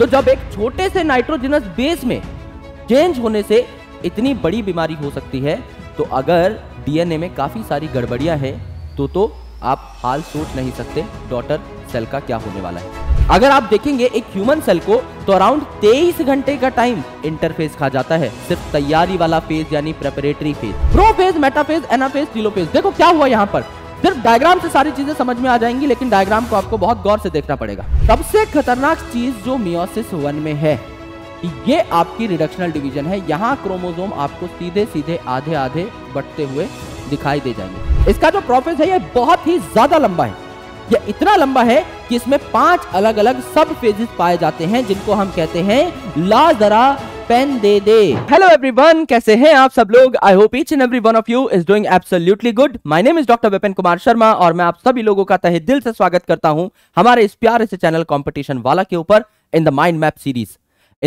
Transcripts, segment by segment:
तो जब एक छोटे से नाइट्रोजनस बेस में चेंज होने से इतनी बड़ी बीमारी हो सकती है तो अगर डीएनए में काफ़ी सारी गड़बड़ियां हैं तो तो आप हाल सोच नहीं सकते डॉटर सेल का क्या होने वाला है अगर आप देखेंगे एक ह्यूमन सेल को तो अराउंड 23 घंटे का टाइम इंटरफेस खा जाता है सिर्फ तैयारी वाला फेज यानी preparatory phase prophase metaphase anaphase phase देखो क्या हुआ यहाँ पर फिर डायग्राम से सारी चीजें समझ में आ जाएंगी लेकिन डायग्राम को आपको बहुत गौर से देखना पड़ेगा सबसे खतरनाक चीज जो मियोसिस वन में है ये आपकी रिडक्शनल डिवीजन है यहाँ क्रोमोजोम आपको सीधे सीधे आधे आधे बढ़ते हुए दिखाई दे जाएंगे इसका जो प्रोसेस है ये बहुत ही ज्यादा लंबा है ये इतना लंबा है कि इसमें पांच अलग अलग सब फेजेस पाए जाते हैं जिनको हम कहते हैं लाजरा पेन दे दे हेलो एवरीवन कैसे हैं आप सब लोग I hope each and every one of you is doing absolutely good my name is doctor Vipin Kumar Sharma और मैं आप सभी लोगों का तहे दिल से स्वागत करता हूं हमारे इस प्यारे से चैनल कॉम्पिटिशन वाला के ऊपर in the mind map series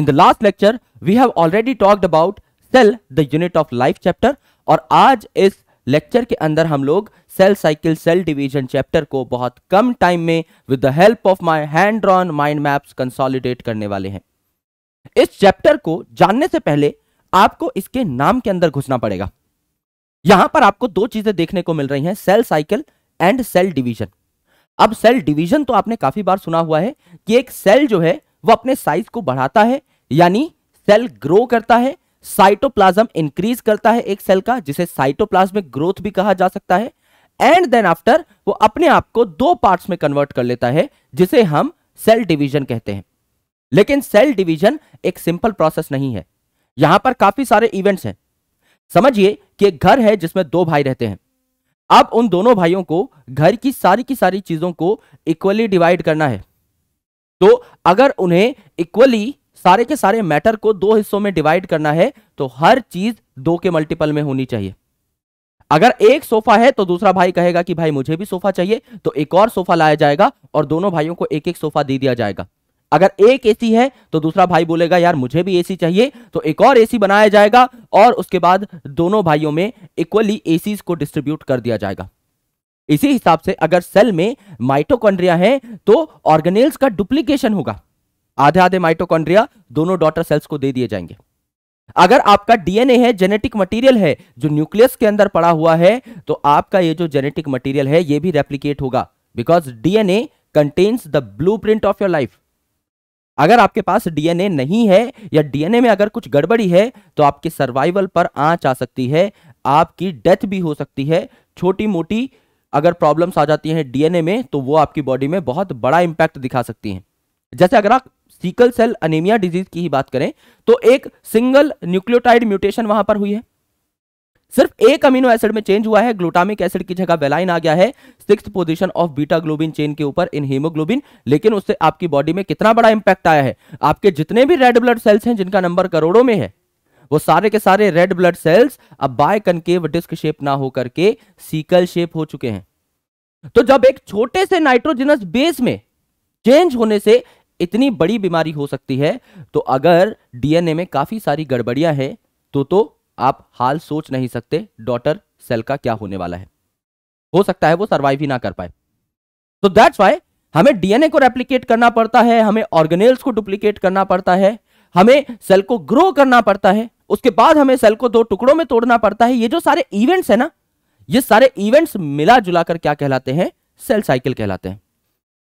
in the last lecture we have already talked about cell the unit of life chapter और आज इस लेक्चर के अंदर हम लोग cell cycle cell division chapter को बहुत कम टाइम में with the help of my hand drawn mind maps consolidate करने वाले हैं इस चैप्टर को जानने से पहले आपको इसके नाम के अंदर घुसना पड़ेगा यहां पर आपको दो चीजें देखने को मिल रही हैं cell cycle and cell division अब सेल डिवीजन तो आपने काफी बार सुना हुआ है कि एक सेल जो है वो अपने साइज को बढ़ाता है यानी सेल ग्रो करता है साइटोप्लाज्म इंक्रीज करता है एक सेल का जिसे साइटोप्लाज्मिक ग्रोथ भी कहा जा सकता है एंड देन आफ्टर वो अपने आप को दो पार्ट्स में कन्वर्ट कर लेता है जिसे हम सेल डिवीजन कहते हैं लेकिन सेल डिवीजन एक सिंपल प्रोसेस नहीं है यहां पर काफी सारे इवेंट्स हैं समझिए कि एक घर है जिसमें दो भाई रहते हैं अब उन दोनों भाइयों को घर की सारी की सारी चीजों को इक्वली डिवाइड करना है तो अगर उन्हें इक्वली सारे के सारे मैटर को दो हिस्सों में डिवाइड करना है तो हर चीज दो के मल्टीपल में होनी चाहिए अगर एक सोफा है तो दूसरा भाई कहेगा कि भाई मुझे भी सोफा चाहिए तो एक और सोफा लाया जाएगा और दोनों भाइयों को एक एक सोफा दे दिया जाएगा अगर एक एसी है तो दूसरा भाई बोलेगा यार मुझे भी एसी चाहिए तो एक और एसी बनाया जाएगा और उसके बाद दोनों भाइयों में इक्वली एसी को डिस्ट्रीब्यूट कर दिया जाएगा इसी हिसाब से अगर सेल में माइटोकॉन्ड्रिया है तो ऑर्गेनेल्स का डुप्लीकेशन होगा आधे आधे माइटोकॉन्ड्रिया दोनों डॉटर सेल्स को दे दिए जाएंगे अगर आपका डीएनए है जेनेटिक मटेरियल है जो न्यूक्लियस के अंदर पड़ा हुआ है तो आपका ये जो जेनेटिक मटेरियल है ये भी रेप्लीकेट होगा because DNA contains the print of your life अगर आपके पास डीएनए नहीं है या डीएनए में अगर कुछ गड़बड़ी है तो आपके सर्वाइवल पर आँच आ सकती है आपकी डेथ भी हो सकती है छोटी मोटी अगर प्रॉब्लम्स आ जाती हैं डीएनए में तो वो आपकी बॉडी में बहुत बड़ा इंपैक्ट दिखा सकती हैं जैसे अगर आप सीकल सेल अनिमिया डिजीज की ही बात करें तो एक सिंगल न्यूक्लियोटाइड म्यूटेशन वहां पर हुई है सिर्फ एक अमीनो एसिड में चेंज हुआ है ग्लूटामिक एसिड की जगह वेलाइन आ गया है six position of beta globin chain के ऊपर इन हीमोग्लोबिन लेकिन उससे आपकी बॉडी में कितना बड़ा इंपैक्ट आया है आपके जितने भी रेड ब्लड सेल्स हैं जिनका नंबर करोड़ों में है वो सारे के सारे रेड ब्लड सेल्स अब बाय कनकेव डिस्क शेप ना होकर के सीकल शेप हो चुके हैं तो जब एक छोटे से नाइट्रोजिनस बेस में चेंज होने से इतनी बड़ी बीमारी हो सकती है तो अगर डीएनए में काफी सारी गड़बड़ियां हैं तो तो आप हाल सोच नहीं सकते डॉटर सेल का क्या होने वाला है हो सकता है वो सर्वाइव ही ना कर पाए तो दैट्स वाई हमें डीएनए को रेप्लीकेट करना पड़ता है हमें ऑर्गेनेल्स को डुप्लीकेट करना पड़ता है हमें सेल को ग्रो करना पड़ता है उसके बाद हमें सेल को दो टुकड़ों में तोड़ना पड़ता है ये जो सारे इवेंट्स है ना ये सारे इवेंट्स मिला जुला कर क्या कहलाते हैं सेल साइकिल कहलाते हैं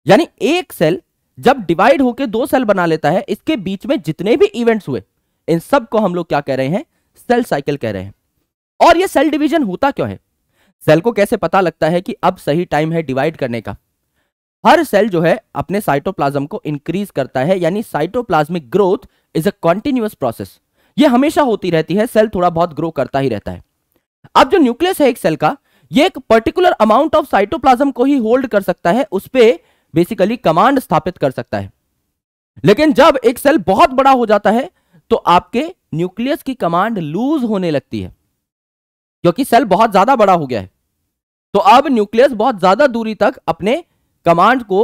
यानी एक सेल जब डिवाइड होकर दो सेल बना लेता है इसके बीच में जितने भी इवेंट्स हुए इन सब को हम लोग क्या कह रहे हैं सेल साइकिल कह रहे हैं और ये सेल डिवीजन होता क्यों है सेल को कैसे पता लगता है कि अब सही टाइम है डिवाइड करने का हर सेल जो है अपने साइटोप्लाज्म को इंक्रीज करता है यानी cytoplasmic growth is a continuous process ये हमेशा होती रहती है सेल थोड़ा बहुत ग्रो करता ही रहता है अब जो न्यूक्लियस है एक सेल का ये एक पर्टिकुलर अमाउंट ऑफ साइटोप्लाज्म को ही होल्ड कर सकता है उस पर बेसिकली कमांड स्थापित कर सकता है लेकिन जब एक सेल बहुत बड़ा हो जाता है तो आपके न्यूक्लियस की कमांड लूज होने लगती है क्योंकि सेल बहुत ज्यादा बड़ा हो गया है तो अब न्यूक्लियस बहुत ज्यादा दूरी तक अपने कमांड को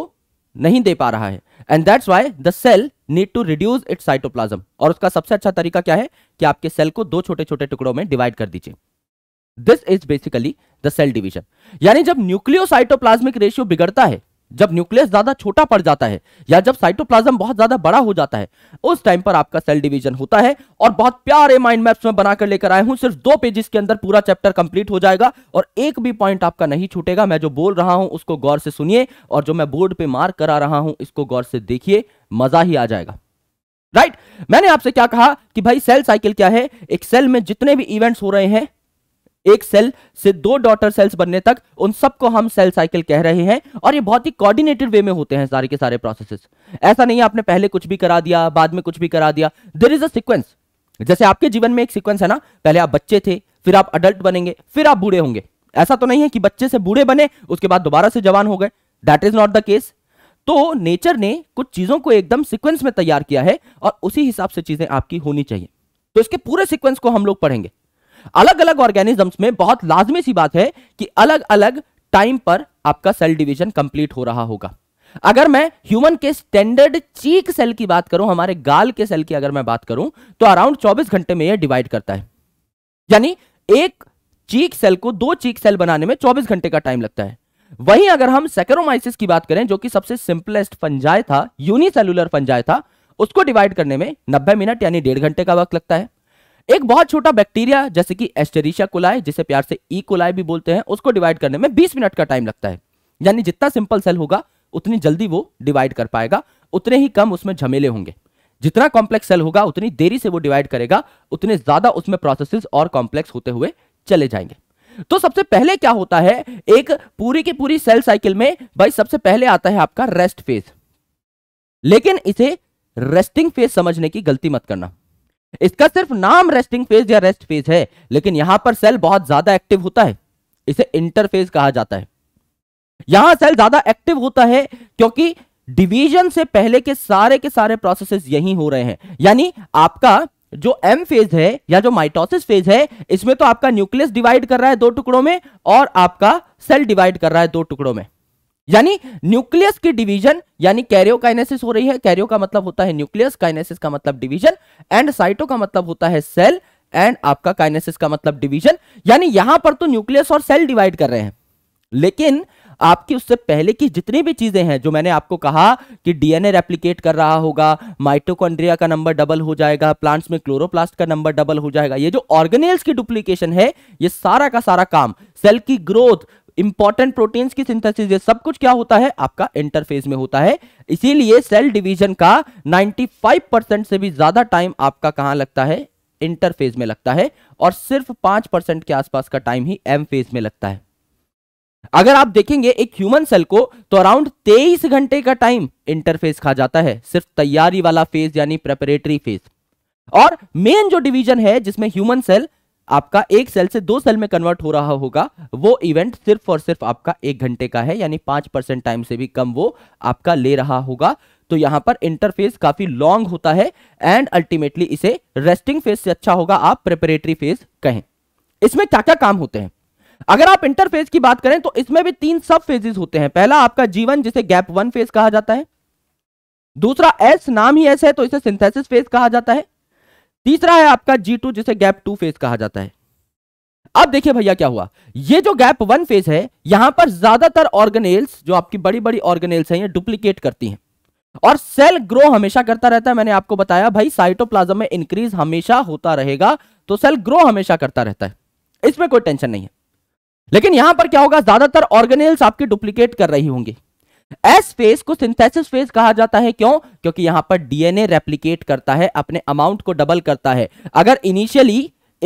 नहीं दे पा रहा है and that's why the cell need to reduce it cytoplasm और उसका सबसे अच्छा तरीका क्या है कि आपके सेल को दो छोटे छोटे टुकड़ों में डिवाइड कर दीजिए this is basically the cell division यानी जब न्यूक्लियोसाइटोप्लाज्मिक रेशियो बिगड़ता है जब न्यूक्लियस ज्यादा छोटा पड़ जाता है या जब साइटोप्लाज्म बहुत ज्यादा बड़ा हो जाता है उस टाइम पर आपका सेल डिवीजन होता है और बहुत प्यारे माइंड मैप्स में बनाकर लेकर आया हूं सिर्फ दो पेजेस के अंदर पूरा चैप्टर कंप्लीट हो जाएगा और एक भी पॉइंट आपका नहीं छूटेगा मैं जो बोल रहा हूं उसको गौर से सुनिए और जो मैं बोर्ड पर मार्क करा रहा हूं इसको गौर से देखिए मजा ही आ जाएगा राइट right? मैंने आपसे क्या कहा कि भाई सेल साइकिल क्या है एक सेल में जितने भी इवेंट्स हो रहे हैं एक सेल से दो डॉटर सेल्स बनने तक उन सबको हम सेल साइकिल कह रहे हैं और ये बहुत ही कोऑर्डिनेटेड वे में होते हैं सारे के सारे प्रोसेसेस ऐसा नहीं है आपने पहले कुछ भी करा दिया बाद में कुछ भी करा दिया देर इज अ जैसे आपके जीवन में एक सिक्वेंस है ना पहले आप बच्चे थे फिर आप अडल्ट बनेंगे फिर आप बूढ़े होंगे ऐसा तो नहीं है कि बच्चे से बूढ़े बने उसके बाद दोबारा से जवान हो गए that is not the case तो नेचर ने कुछ चीजों को एकदम सिक्वेंस में तैयार किया है और उसी हिसाब से चीजें आपकी होनी चाहिए तो इसके पूरे सिक्वेंस को हम लोग पढ़ेंगे अलग अलग ऑर्गेनिजम्स में बहुत लाजमी सी बात है कि अलग अलग टाइम पर आपका सेल डिवीजन कंप्लीट हो रहा होगा अगर मैं ह्यूमन के स्टैंडर्ड चीक सेल की बात करूं हमारे गाल के सेल की अगर मैं बात करूं तो अराउंड 24 घंटे में यह डिवाइड करता है यानी एक चीक सेल को दो चीक सेल बनाने में 24 घंटे का टाइम लगता है वहीं अगर हम सेकेरोमाइसिस की बात करें जो कि सबसे सिंपलेस्ट फंजाय था यूनिसेलुलर फंजाय था उसको डिवाइड करने में 90 मिनट यानी डेढ़ घंटे का वक्त लगता है एक बहुत छोटा बैक्टीरिया जैसे कि एस्टेरिशा कोलाई जिसे प्यार से ई e कोलाई भी बोलते हैं उसको डिवाइड करने में 20 मिनट का टाइम लगता है यानी जितना सिंपल सेल होगा उतनी जल्दी वो डिवाइड कर पाएगा उतने ही कम उसमें झमेले होंगे जितना कॉम्प्लेक्स सेल होगा उतनी देरी से वो डिवाइड करेगा उतने ज्यादा उसमें प्रोसेसेस और कॉम्प्लेक्स होते हुए चले जाएंगे तो सबसे पहले क्या होता है एक पूरी की पूरी सेल साइकिल में भाई सबसे पहले आता है आपका रेस्ट फेज लेकिन इसे रेस्टिंग फेज समझने की गलती मत करना इसका सिर्फ नाम रेस्टिंग फेज या रेस्ट फेज है लेकिन यहां पर सेल बहुत ज्यादा एक्टिव होता है इसे इंटरफेज कहा जाता है यहां सेल ज्यादा एक्टिव होता है क्योंकि डिवीजन से पहले के सारे के सारे प्रोसेसेस यही हो रहे हैं यानी आपका जो एम फेज है या जो माइटोसिस फेज है इसमें तो आपका न्यूक्लियस डिवाइड कर रहा है दो टुकड़ों में और आपका सेल डिवाइड कर रहा है दो टुकड़ों में यानी न्यूक्लियस की डिवीजन यानी कैरियोकाइनेसिस हो रही है कैरियो का मतलब होता है न्यूक्लियस काइनेसिस का मतलब डिवीजन एंड साइटो का मतलब होता है सेल एंड आपका काइनेसिस का मतलब डिवीजन यानी यहां पर तो न्यूक्लियस और सेल डिवाइड कर रहे हैं लेकिन आपकी उससे पहले की जितनी भी चीजें हैं जो मैंने आपको कहा कि डीएनए रेप्लीकेट कर रहा होगा माइटोकॉन्ड्रिया का नंबर डबल हो जाएगा प्लांट्स में क्लोरोप्लास्ट का नंबर डबल हो जाएगा ये जो ऑर्गेनेल्स की डुप्लीकेशन है ये सारा का सारा काम सेल की ग्रोथ इंपॉर्टेंट प्रोटीन की सिंथेसिस ये सब कुछ क्या होता है आपका इंटरफेस में होता है इसीलिए सेल डिवीजन का 95 परसेंट से भी ज्यादा टाइम आपका कहां लगता है इंटरफेज में लगता है और सिर्फ पांच परसेंट के आसपास का टाइम ही एम फेज में लगता है अगर आप देखेंगे एक ह्यूमन सेल को तो अराउंड 23 घंटे का टाइम इंटरफेस खा जाता है सिर्फ तैयारी वाला फेज यानी प्रेपरेटरी फेज और मेन जो डिवीजन है जिसमें ह्यूमन सेल आपका एक सेल से दो सेल में कन्वर्ट हो रहा होगा वो इवेंट सिर्फ और सिर्फ आपका एक घंटे का है यानी पांच परसेंट टाइम से भी कम वो आपका ले रहा होगा तो यहां पर इंटरफेस काफी लॉन्ग होता है एंड अल्टीमेटली इसे रेस्टिंग फेज से अच्छा होगा आप प्रिपरेटरी फेज कहें इसमें क्या क्या काम होते हैं अगर आप इंटरफेज की बात करें तो इसमें भी तीन सब फेजेस होते हैं पहला आपका जीवन जिसे गैप वन फेज कहा जाता है दूसरा एस नाम ही एस है तो इसे सिंथेसिस फेज कहा जाता है तीसरा है आपका जी टू जिसे गैप टू फेज कहा जाता है अब देखिए भैया क्या हुआ ये जो गैप वन फेज है यहां पर ज्यादातर ऑर्गेनेल्स जो आपकी बड़ी बड़ी ऑर्गेनेल्स हैं ये डुप्लीकेट करती हैं और सेल ग्रो हमेशा करता रहता है मैंने आपको बताया भाई साइटोप्लाज्म में इंक्रीज हमेशा होता रहेगा तो सेल ग्रो हमेशा करता रहता है इसमें कोई टेंशन नहीं है लेकिन यहां पर क्या होगा ज्यादातर ऑर्गेनेल्स आपकी डुप्लीकेट कर रही होंगी एस फेज को सिंथेसिस फेज कहा जाता है क्यों क्योंकि यहां पर डीएनए रेप्लीकेट करता है अपने अमाउंट को डबल करता है अगर इनिशियली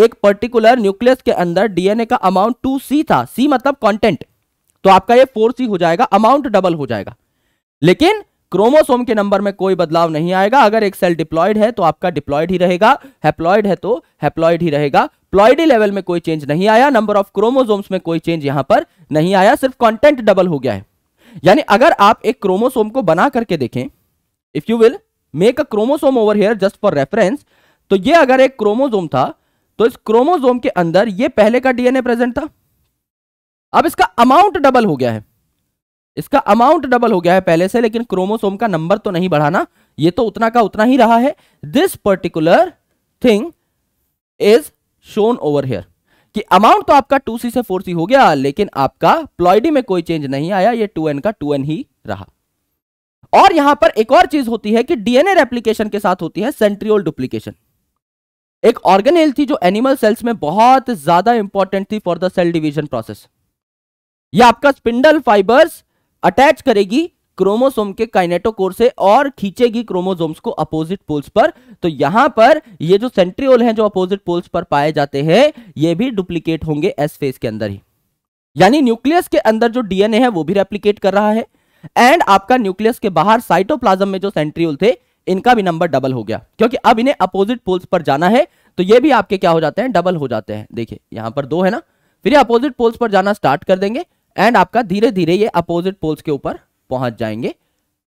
एक पर्टिकुलर न्यूक्लियस के अंदर डीएनए का अमाउंट टू सी था सी मतलब कॉन्टेंट तो आपका ये फोर सी हो जाएगा अमाउंट डबल हो जाएगा लेकिन क्रोमोसोम के नंबर में कोई बदलाव नहीं आएगा अगर एक सेल डिप्लॉयड है तो आपका डिप्लॉयड ही रहेगा हैप्लॉयड है तो हैप्लॉयड ही रहेगा प्लॉयडी लेवल में कोई चेंज नहीं आया नंबर ऑफ क्रोमोजोम्स में कोई चेंज यहां पर नहीं आया सिर्फ कॉन्टेंट डबल हो गया है यानी अगर आप एक क्रोमोसोम को बना करके देखें if you will make a chromosome over here just for reference तो ये अगर एक क्रोमोसोम था तो इस क्रोमोसोम के अंदर ये पहले का डीएनए प्रेजेंट था अब इसका अमाउंट डबल हो गया है इसका अमाउंट डबल हो गया है पहले से लेकिन क्रोमोसोम का नंबर तो नहीं बढ़ाना ये तो उतना का उतना ही रहा है this particular thing is shown over here कि अमाउंट तो आपका 2c से 4c हो गया लेकिन आपका प्लॉइडी में कोई चेंज नहीं आया ये 2n का 2n ही रहा और यहां पर एक और चीज होती है कि डीएनए रेप्लीकेशन के साथ होती है सेंट्रियोल डुप्लीकेशन एक ऑर्गेनेल थी जो एनिमल सेल्स में बहुत ज्यादा इंपॉर्टेंट थी for the cell division process यह आपका स्पिंडल फाइबर्स अटैच करेगी क्रोमोसोम के काइनेटोकोर से और खींचेगी क्रोमोसोम्स को अपोजिट पोल्स पर तो यहां पर ये जो सेंट्रियोल हैं जो अपोजिट पोल्स पर पाए जाते हैं ये भी डुप्लीकेट होंगे एस फेस के अंदर ही यानी न्यूक्लियस के अंदर जो डीएनए है वो भी रेप्लीकेट कर रहा है एंड आपका न्यूक्लियस के बाहर साइटोप्लाजम में जो सेंट्रियोल थे इनका भी नंबर डबल हो गया क्योंकि अब इन्हें अपोजिट पोल्स पर जाना है तो ये भी आपके क्या हो जाते हैं डबल हो जाते हैं देखिए यहां पर दो है ना फिर अपोजिट पोल्स पर जाना स्टार्ट कर देंगे एंड आपका धीरे धीरे ये अपोजिट पोल्स के ऊपर पहुंच जाएंगे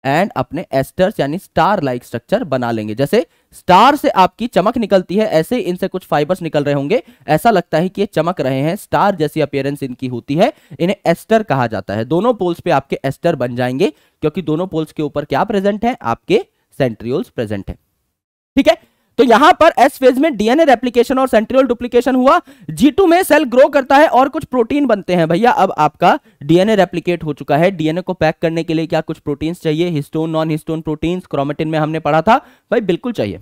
एंड अपने एस्टर्स यानी स्टार लाइक स्ट्रक्चर बना लेंगे जैसे स्टार से आपकी चमक निकलती है ऐसे इनसे कुछ फाइबर्स निकल रहे होंगे ऐसा लगता है कि ये चमक रहे हैं स्टार जैसी अपेयरेंस इनकी होती है इन्हें एस्टर कहा जाता है दोनों पोल्स पे आपके एस्टर बन जाएंगे क्योंकि दोनों पोल्स के ऊपर क्या प्रेजेंट है आपके सेंट्रियोल्स प्रेजेंट है ठीक है तो यहां पर एस फेज में डीएनए रेप्लीकेशन और सेंट्रियल डुप्लीकेशन हुआ जी में सेल ग्रो करता है और कुछ प्रोटीन बनते हैं भैया अब आपका डीएनए रेप्लीकेट हो चुका है डीएनए को पैक करने के लिए क्या कुछ प्रोटीन्स चाहिए histone non histone proteins chromatin में हमने पढ़ा था भाई बिल्कुल चाहिए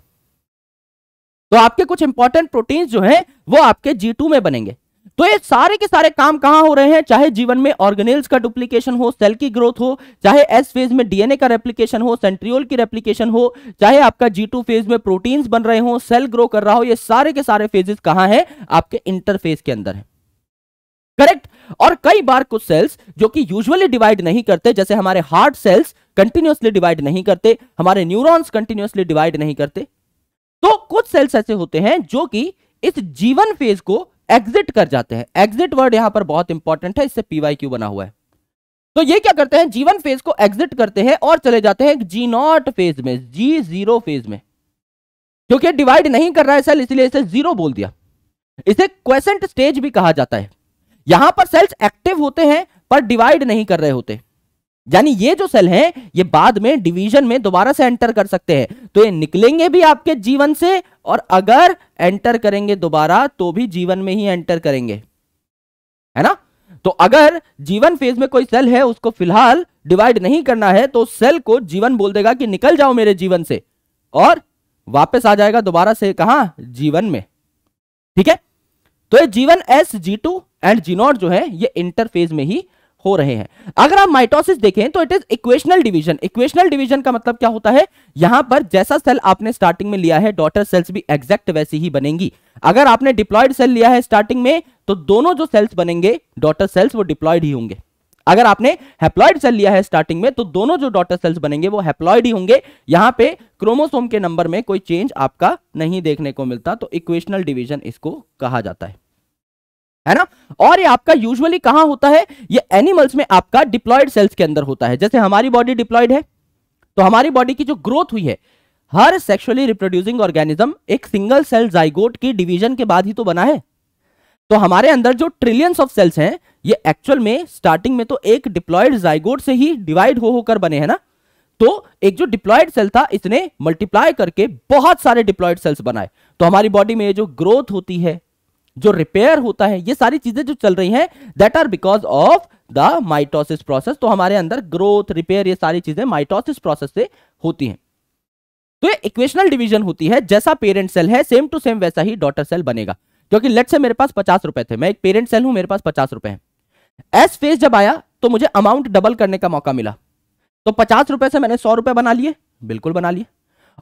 तो आपके कुछ इंपॉर्टेंट प्रोटीन्स जो हैं वो आपके जी में बनेंगे तो ये सारे के सारे काम कहां हो रहे हैं चाहे जीवन में ऑर्गेनेल्स का डुप्लीकेशन हो सेल की ग्रोथ हो चाहे एस फेज में डीएनए का रेप्लीकेशन हो सेंट्रियोल की रेप्लीकेशन हो चाहे आपका जी टू फेज में प्रोटीन्स बन रहे हो सेल ग्रो कर रहा हो ये सारे के सारे फेजेस कहां है आपके इंटरफेज के अंदर है करेक्ट और कई बार कुछ सेल्स जो कि यूजुअली डिवाइड नहीं करते जैसे हमारे हार्ट सेल्स कंटिन्यूअसली डिवाइड नहीं करते हमारे न्यूरॉन्स कंटिन्यूअसली डिवाइड नहीं करते तो कुछ सेल्स ऐसे होते हैं जो कि इस जीवन फेज को एग्जिट कर जाते हैं एग्जिट वर्ड यहां पर बहुत इंपॉर्टेंट है इससे पीवाई क्यू बना हुआ है तो ये क्या करते हैं जीवन फेज को एग्जिट करते हैं और चले जाते हैं जी नॉट फेज में जी जीरो फेज में क्योंकि डिवाइड नहीं कर रहा है सेल इसलिए इसे जीरो बोल दिया इसे क्वेश्चन स्टेज भी कहा जाता है यहां पर सेल्स एक्टिव होते हैं पर डिवाइड नहीं कर रहे होते हैं यानी ये जो सेल हैं ये बाद में डिवीजन में दोबारा से एंटर कर सकते हैं तो ये निकलेंगे भी आपके जीवन से और अगर एंटर करेंगे दोबारा तो भी जीवन में ही एंटर करेंगे है ना तो अगर जीवन फेज में कोई सेल है उसको फिलहाल डिवाइड नहीं करना है तो सेल को जीवन बोल देगा कि निकल जाओ मेरे जीवन से और वापस आ जाएगा दोबारा से कहा जीवन में ठीक है तो ये G one S G two and G naught जो है ये इंटरफेज में ही हो रहे हैं अगर आप माइटोसिस देखें तो it is equational division equational division का मतलब क्या होता है यहां पर जैसा सेल आपने स्टार्टिंग में लिया है डॉटर सेल्स भी एग्जैक्ट वैसी ही बनेंगी अगर आपने डिप्लॉयड सेल लिया है स्टार्टिंग में तो दोनों जो सेल्स बनेंगे डॉटर सेल्स वो डिप्लॉयड ही होंगे अगर आपने हेप्लॉइड सेल लिया है स्टार्टिंग में तो दोनों जो डॉटर सेल्स बनेंगे वो हेप्लॉइड ही होंगे यहां पे क्रोमोसोम के नंबर में कोई चेंज आपका नहीं देखने को मिलता तो इक्वेशनल डिवीजन इसको कहा जाता है है ना और ये आपका यूजुअली कहां होता है ये एनिमल्स में आपका डिप्लॉयड सेल्स के अंदर होता है जैसे हमारी बॉडी डिप्लॉयड है तो हमारी बॉडी की जो ग्रोथ हुई है हर सेक्सुअली रिप्रोड्यूसिंग ऑर्गेनिज्म एक सिंगल सेल जाइगोट की डिवीजन के बाद ही तो बना है तो हमारे अंदर जो ट्रिलियंस ऑफ सेल्स हैं ये एक्चुअल में स्टार्टिंग में तो एक डिप्लॉयड जाइगोट से ही डिवाइड हो होकर बने हैं ना तो एक जो डिप्लॉयड सेल था इसने मल्टीप्लाई करके बहुत सारे डिप्लॉयड सेल्स बनाए तो हमारी बॉडी में ये जो ग्रोथ होती है जो रिपेयर होता है ये सारी चीजें जो चल रही हैं that are because of the mitosis process तो हमारे अंदर ग्रोथ रिपेयर ये सारी चीजें माइटोसिस प्रोसेस से होती हैं तो ये इक्वेशनल डिवीजन होती है जैसा पेरेंट सेल है सेम टू सेम वैसा ही डॉटर सेल बनेगा क्योंकि लेट से मेरे पास पचास रुपए थे मैं एक पेरेंट सेल हूं मेरे पास पचास रुपए हैं एस फेज जब आया तो मुझे अमाउंट डबल करने का मौका मिला तो पचास रुपए से मैंने सौ रुपए बना लिए बिल्कुल बना लिए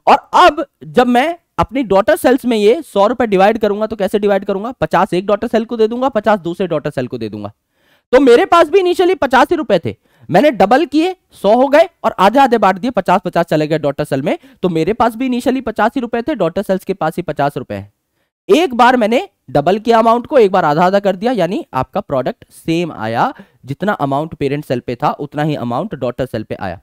और अब जब मैं अपनी डॉटर सेल्स में ये सौ रुपए डिवाइड करूंगा तो कैसे डिवाइड करूंगा पचास एक डॉटर सेल को दे दूंगा पचास दूसरे डॉटर सेल को दे दूंगा तो मेरे पास भी इनिशियली पचास ही रुपए थे मैंने डबल किए सौ हो गए और आधे आधे बांट दिए पचास पचास चले गए डॉटर सेल में तो मेरे पास भी इनिशियली पचास ही रुपए थे डॉटर सेल्स के पास ही पचास रुपए है एक बार मैंने डबल किया अमाउंट को एक बार आधा आधा कर दिया यानी आपका प्रोडक्ट सेम आया जितना अमाउंट पेरेंट सेल पे था उतना ही अमाउंट डॉटर सेल पे आया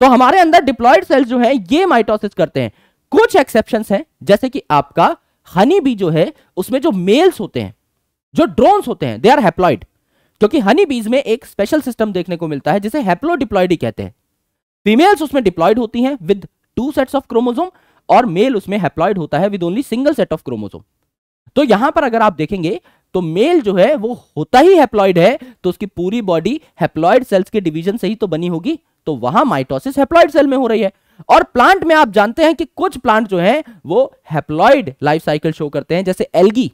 तो हमारे अंदर डिप्लॉयड सेल्स जो है ये माइटोसिस करते हैं कुछ एक्सेप्शन हैं जैसे कि आपका हनी बी जो है उसमें जो मेल्स होते हैं जो ड्रोन्स होते हैं दे आर हेप्लॉइड क्योंकि हनी बीज में एक स्पेशल सिस्टम देखने को मिलता है जिसे हैप्लोडिप्लॉइडी कहते हैं फीमेल्स उसमें डिप्लॉयड होती हैं with two sets of chromosome और मेल उसमें हैप्लॉइड होता है with only single set of chromosome तो यहां पर अगर आप देखेंगे तो मेल जो है वो होता ही हैप्लॉइड है तो उसकी पूरी बॉडी हैप्लॉइड सेल्स के डिवीजन से ही तो बनी होगी तो वहां माइटोसिस हैप्लॉइड सेल में हो रही है और प्लांट में आप जानते हैं कि कुछ प्लांट जो हैं वो हैप्लॉइड लाइफ साइकिल शो करते हैं जैसे एल्गी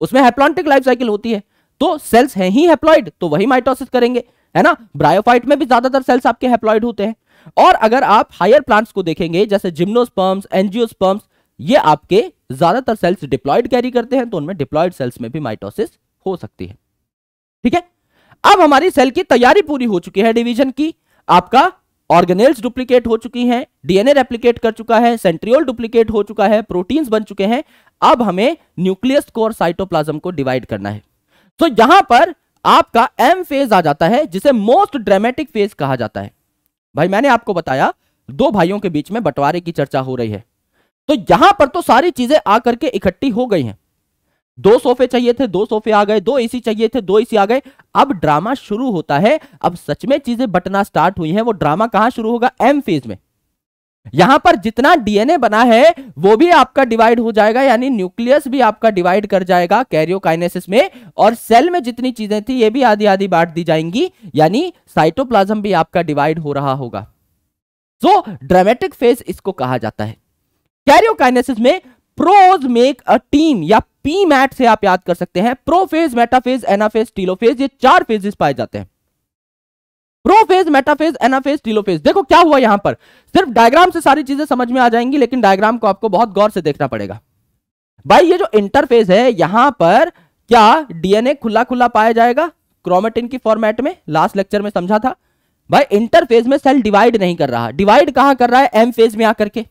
उसमें हैप्लॉन्टिक लाइफ साइकिल होती है तो सेल्स हैं ही हैप्लॉइड तो वही माइटोसिस करेंगे है ना ब्रायोफाइट में भी ज्यादातर सेल्स आपके हैप्लॉइड होते हैं और अगर आप हायर प्लांट्स को देखेंगे जैसे जिम्नोस्पर्म्स एनजियोस्पर्म्स ये आपके ज्यादातर सेल्स डिप्लॉइड कैरी करते हैं तो उनमें डिप्लॉइड सेल्स में भी माइटोसिस हो सकती है ठीक है अब हमारी सेल की तैयारी पूरी हो चुकी है डिवीजन की आपका ऑर्गेनेल्स डुप्लीकेट हो चुकी हैं डीएनए रेप्लीकेट कर चुका है सेंट्रियोल डुप्लीकेट हो चुका है प्रोटीन्स बन चुके हैं अब हमें न्यूक्लियस को और साइटोप्लाज्म को डिवाइड करना है तो यहां पर आपका एम फेज आ जाता है जिसे मोस्ट ड्रामेटिक फेज कहा जाता है भाई मैंने आपको बताया दो भाइयों के बीच में बंटवारे की चर्चा हो रही है तो यहां पर तो सारी चीजें आकर के इकट्ठी हो गई हैं दो सोफे चाहिए थे दो सोफे आ गए दो एसी चाहिए थे दो एसी आ गए अब ड्रामा शुरू होता है अब सच में चीजें बटना स्टार्ट हुई हैं वो ड्रामा कहां शुरू होगा एम फेज में यहां पर जितना डीएनए बना है वो भी आपका डिवाइड हो जाएगा यानी न्यूक्लियस भी आपका डिवाइड कर जाएगा कैरियोकाइनेसिस में और सेल में जितनी चीजें थी ये भी आधी आधी बांट दी जाएंगी यानी साइटोप्लाज्म भी आपका डिवाइड हो रहा होगा सो ड्रामेटिक फेज इसको कहा जाता है कैरियोकाइनेसिस में प्रोज मेक अ टीम या पी मैट से आप याद कर सकते हैं प्रोफेज मेटाफेज एनाफेज टीलोफेज ये चार फेजेस पाए जाते हैं प्रोफेज मेटाफेज एनाफेज टीलोफेज देखो क्या हुआ यहां पर सिर्फ डायग्राम से सारी चीजें समझ में आ जाएंगी लेकिन डायग्राम को आपको बहुत गौर से देखना पड़ेगा भाई ये जो इंटरफेज है यहां पर क्या डीएनए खुला खुला पाया जाएगा क्रोमेटिन की फॉर्मेट में लास्ट लेक्चर में समझा था भाई इंटरफेज में सेल डिवाइड नहीं कर रहा डिवाइड कहां कर रहा है एम फेज में आकर के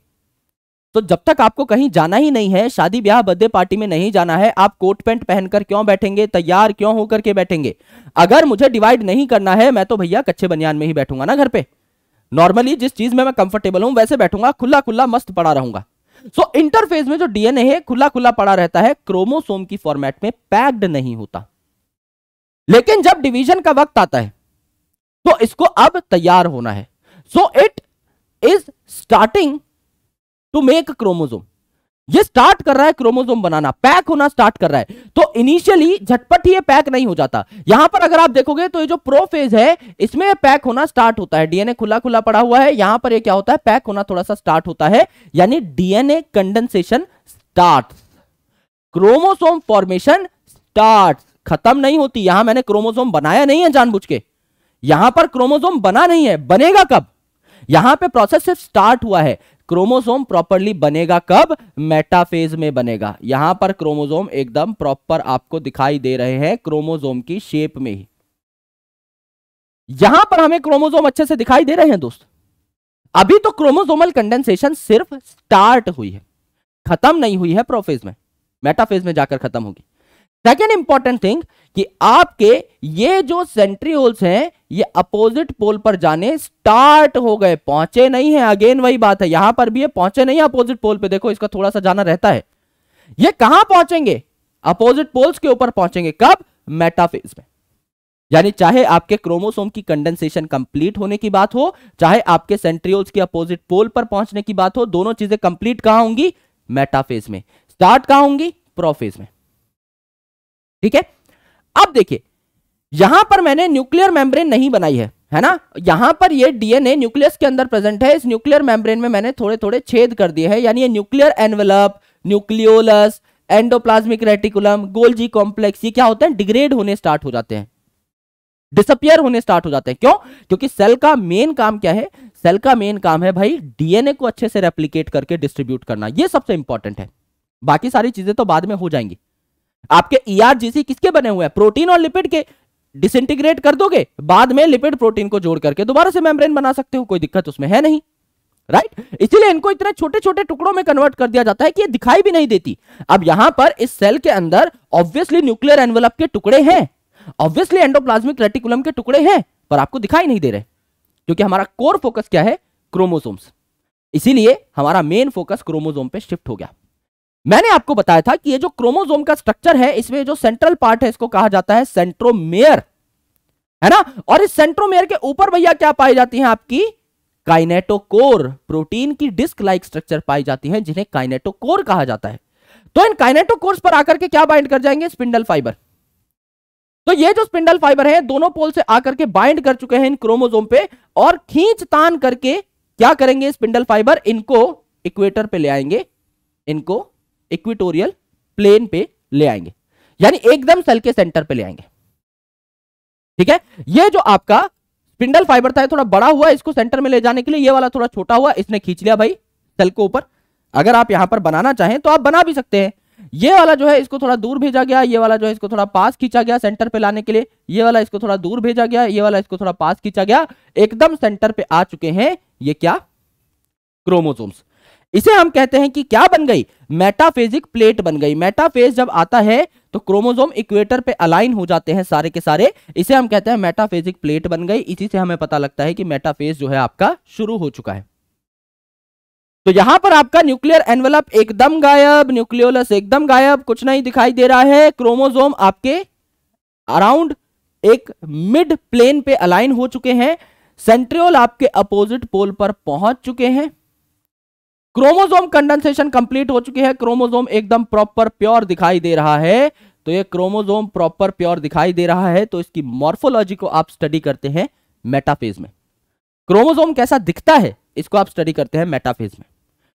तो जब तक आपको कहीं जाना ही नहीं है शादी ब्याह बर्थडे पार्टी में नहीं जाना है आप कोट पैंट पहनकर क्यों बैठेंगे तैयार क्यों होकर के बैठेंगे अगर मुझे डिवाइड नहीं करना है मैं तो भैया कच्चे बनियान में ही बैठूंगा ना घर पे नॉर्मली जिस चीज में मैं कंफर्टेबल हूं वैसे बैठूंगा खुला खुला मस्त पड़ा रहूंगा सो so, इंटरफेस में जो डीएनए है खुला खुला पड़ा रहता है क्रोमोसोम की फॉर्मेट में पैक्ड नहीं होता लेकिन जब डिवीजन का वक्त आता है तो इसको अब तैयार होना है so it is starting to make chromosome ये स्टार्ट कर रहा है क्रोमोजोम बनाना पैक होना स्टार्ट कर रहा है तो इनिशियली झटपट ही ये पैक नहीं हो जाता यहां पर अगर आप देखोगे तो ये जो प्रोफेज है इसमें पैक होना स्टार्ट होता है डीएनए खुला खुला पड़ा हुआ है यहां पर ये क्या होता है पैक होना थोड़ा सा स्टार्ट होता है यानी DNA condensation start chromosome formation start खत्म नहीं होती यहां मैंने क्रोमोसोम बनाया नहीं है जानबूझ के यहां पर क्रोमोसोम बना नहीं है बनेगा कब यहां पे प्रोसेस सिर्फ स्टार्ट हुआ है क्रोमोसोम प्रॉपरली बनेगा कब मेटाफेज में बनेगा यहां पर क्रोमोसोम एकदम प्रॉपर आपको दिखाई दे रहे हैं क्रोमोसोम की शेप में ही यहां पर हमें क्रोमोसोम अच्छे से दिखाई दे रहे हैं दोस्त अभी तो क्रोमोसोमल कंडेंसेशन सिर्फ स्टार्ट हुई है खत्म नहीं हुई है प्रोफेज में मेटाफेज में जाकर खत्म होगी सेकेंड इंपॉर्टेंट थिंग कि आपके ये जो सेंट्री होल्स हैं ये अपोजिट पोल पर जाने स्टार्ट हो गए पहुंचे नहीं है अगेन वही बात है यहां पर भी ये पहुंचे नहीं है अपोजिट पोल पे देखो इसका थोड़ा सा जाना रहता है ये कहां पहुंचेंगे अपोजिट पोल्स के ऊपर पहुंचेंगे कब मेटाफेज में यानी चाहे आपके क्रोमोसोम की कंडेंसेशन कंप्लीट होने की बात हो चाहे आपके सेंट्रियोल्स के अपोजिट पोल पर पहुंचने की बात हो दोनों चीजें कंप्लीट कहां होंगी मेटाफेज में स्टार्ट कहां होंगी प्रोफेज में ठीक है अब देखिए यहां पर मैंने न्यूक्लियर मेम्ब्रेन नहीं बनाई है है ना यहां पर ये डीएनए न्यूक्लियस के अंदर प्रेजेंट है इस न्यूक्लियर मेम्ब्रेन में मैंने थोड़े थोड़े छेद कर दिए हैं यानी ये nuclear envelope nucleolus endoplasmic reticulum Golgi complex ये क्या होते हैं डिग्रेड होने स्टार्ट हो जाते हैं डिसअपियर होने स्टार्ट हो जाते हैं क्यों क्योंकि सेल का मेन काम क्या है सेल का मेन काम है भाई डीएनए को अच्छे से रेप्लीकेट करके डिस्ट्रीब्यूट करना यह सबसे इंपॉर्टेंट है बाकी सारी चीजें तो बाद में हो जाएंगी आपके ईआरजीसी e किसके बने हुए हैं प्रोटीन और लिपिड के डिसइंटीग्रेट कर दोगे बाद में लिपिड प्रोटीन को जोड़ करके दोबारा से मेम्ब्रेन बना सकते हो कोई दिक्कत उसमें है नहीं राइट इसीलिए इनको इतने छोटे छोटे टुकड़ों में कन्वर्ट कर दिया जाता है कि ये दिखाई भी नहीं देती अब यहां पर इस सेल के अंदर ऑब्वियसली न्यूक्लियर एनवेलप के टुकड़े हैं ऑब्वियसली एंडोप्लाज्मिक रेटिकुलम के टुकड़े हैं पर आपको दिखाई नहीं दे रहे क्योंकि हमारा कोर फोकस क्या है क्रोमोसोम्स इसीलिए हमारा मेन फोकस क्रोमोसोम पे शिफ्ट हो गया मैंने आपको बताया था कि ये जो क्रोमोजोम का स्ट्रक्चर है इसमें जो सेंट्रल पार्ट है इसको कहा जाता है सेंट्रोमेयर है ना और इस सेंट्रोमेयर के ऊपर भैया क्या पाई जाती है आपकी काइनेटोकोर प्रोटीन की डिस्क लाइक स्ट्रक्चर पाई जाती है जिन्हें काइनेटोकोर कहा जाता है तो इन काइनेटोकोर पर आकर के क्या बाइंड कर जाएंगे स्पिंडल फाइबर तो ये जो स्पिंडल फाइबर है दोनों पोल से आकर के बाइंड कर चुके हैं इन क्रोमोजोम पे और खींच तान करके क्या करेंगे स्पिंडल फाइबर इनको इक्वेटर पे ले आएंगे इनको इक्विटोरियल प्लेन पे ले आएंगे यानी एकदम सेल के सेंटर पे ले आएंगे ठीक है ये जो आपका स्पिंडल फाइबर था थोड़ा बड़ा हुआ इसको सेंटर में ले जाने के लिए ये वाला थोड़ा छोटा हुआ इसने खींच लिया भाई सेल को ऊपर अगर आप यहां पर बनाना चाहें तो आप बना भी सकते हैं ये वाला जो है इसको थोड़ा दूर भेजा गया ये वाला जो है इसको थोड़ा पास खींचा गया सेंटर पे लाने के लिए ये वाला इसको थोड़ा दूर भेजा गया ये वाला इसको थोड़ा पास खींचा गया एकदम सेंटर पे आ चुके हैं ये क्या क्रोमोसोम्स इसे हम कहते हैं कि क्या बन गई मेटाफेजिक प्लेट बन गई मेटाफेज जब आता है तो क्रोमोजोम इक्वेटर पे अलाइन हो जाते हैं सारे के सारे इसे हम कहते हैं मेटाफेजिक प्लेट बन गई इसी से हमें पता लगता है कि मेटाफेज जो है आपका शुरू हो चुका है तो यहां पर आपका न्यूक्लियर एनवलप एकदम गायब न्यूक्लियोलस एकदम गायब कुछ नहीं दिखाई दे रहा है क्रोमोजोम आपके अराउंड एक मिड प्लेन पे अलाइन हो चुके हैं सेंट्रियोल आपके अपोजिट पोल पर पहुंच चुके हैं क्रोमोजोम कंडेंसेशन कंप्लीट हो चुकी है क्रोमोजोम एकदम प्रॉपर प्योर दिखाई दे रहा है तो ये क्रोमोजोम प्रॉपर प्योर दिखाई दे रहा है तो इसकी मॉर्फोलॉजी को आप स्टडी करते हैं मेटाफेज में क्रोमोजोम कैसा दिखता है इसको आप स्टडी करते हैं मेटाफेज में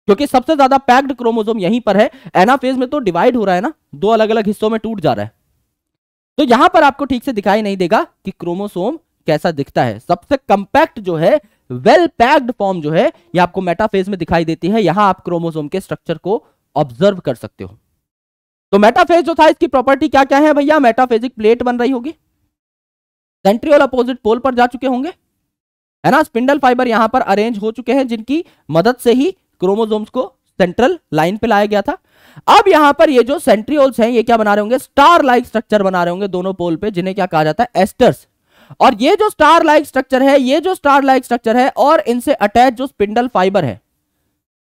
क्योंकि सबसे ज्यादा पैक्ड क्रोमोजोम यहीं पर है एनाफेज में तो डिवाइड हो रहा है ना दो अलग अलग हिस्सों में टूट जा रहा है तो यहां पर आपको ठीक से दिखाई नहीं देगा कि क्रोमोसोम कैसा दिखता है सबसे कंपैक्ट जो है वेल पैक्ड फॉर्म जो है ये आपको मेटाफेज में दिखाई देती है यहां आप क्रोमोसोम के स्ट्रक्चर को ऑब्जर्व कर सकते हो तो मेटाफेज जो था इसकी प्रॉपर्टी क्या क्या है भैया मेटाफेजिक प्लेट बन रही होगी सेंट्रियल अपोजिट पोल पर जा चुके होंगे है ना स्पिंडल फाइबर यहां पर अरेंज हो चुके हैं जिनकी मदद से ही क्रोमोजोम्स को सेंट्रल लाइन पे लाया गया था अब यहां पर ये जो सेंट्रियोल्स हैं ये क्या बना रहे होंगे स्टार लाइक स्ट्रक्चर बना रहे होंगे दोनों पोल पे जिन्हें क्या कहा जाता है एस्टर्स और ये जो स्टार लाइक स्ट्रक्चर है ये जो स्टार लाइक स्ट्रक्चर है और इनसे अटैच जो स्पिंडल फाइबर है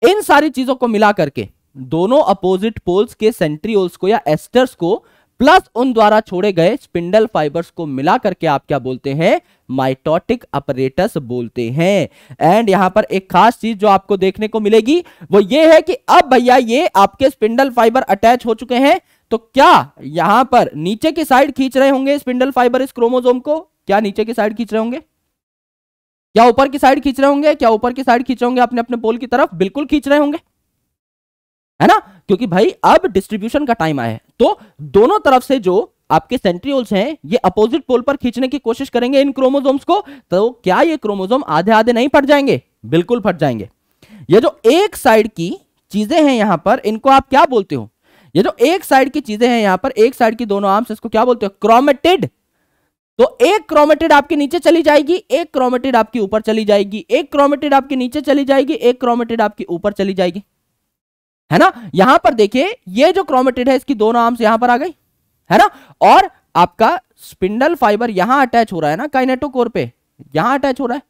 इन सारी चीजों को मिला करके दोनों अपोजिट पोल्स के सेंट्रियोल्स को या एस्टर्स को प्लस उन द्वारा छोड़े गए स्पिंडल फाइबर्स को मिला करके आप क्या बोलते हैं माइटोटिक अपरेटस बोलते हैं एंड यहां पर एक खास चीज जो आपको देखने को मिलेगी वो ये है कि अब भैया ये आपके स्पिंडल फाइबर अटैच हो चुके हैं तो क्या यहां पर नीचे की साइड खींच रहे होंगे स्पिंडल फाइबर इस क्रोमोजोम को क्या नीचे की साइड खींच रहे होंगे क्या ऊपर की साइड खींच रहे होंगे क्या ऊपर की साइड खींच रहे होंगे अपने अपने पोल की तरफ बिल्कुल खींच रहे होंगे है ना क्योंकि भाई अब डिस्ट्रीब्यूशन का टाइम आया है तो दोनों तरफ से जो आपके सेंट्रियोल्स हैं ये अपोजिट पोल पर खींचने की कोशिश करेंगे इन क्रोमोजोम्स को तो क्या ये क्रोमोजोम आधे आधे नहीं फट जाएंगे बिल्कुल फट जाएंगे ये जो एक साइड की चीजें हैं यहां पर इनको आप क्या बोलते हो ये जो एक साइड की चीजें हैं यहां पर एक साइड की दोनों आर्म्स इसको क्या बोलते हो क्रोमेटेड तो एक क्रोमेटेड आपके नीचे चली जाएगी एक क्रोमेटेड आपके ऊपर चली जाएगी एक क्रोमेटेड आपके नीचे चली जाएगी एक क्रोमेटेड आपके ऊपर चली जाएगी है ना यहां पर देखिए ये जो क्रोमेटेड है इसकी दोनों आर्म्स यहां पर आ गई है ना और आपका स्पिंडल फाइबर यहां अटैच हो रहा है ना काइनेटोकोर पे यहां अटैच हो रहा है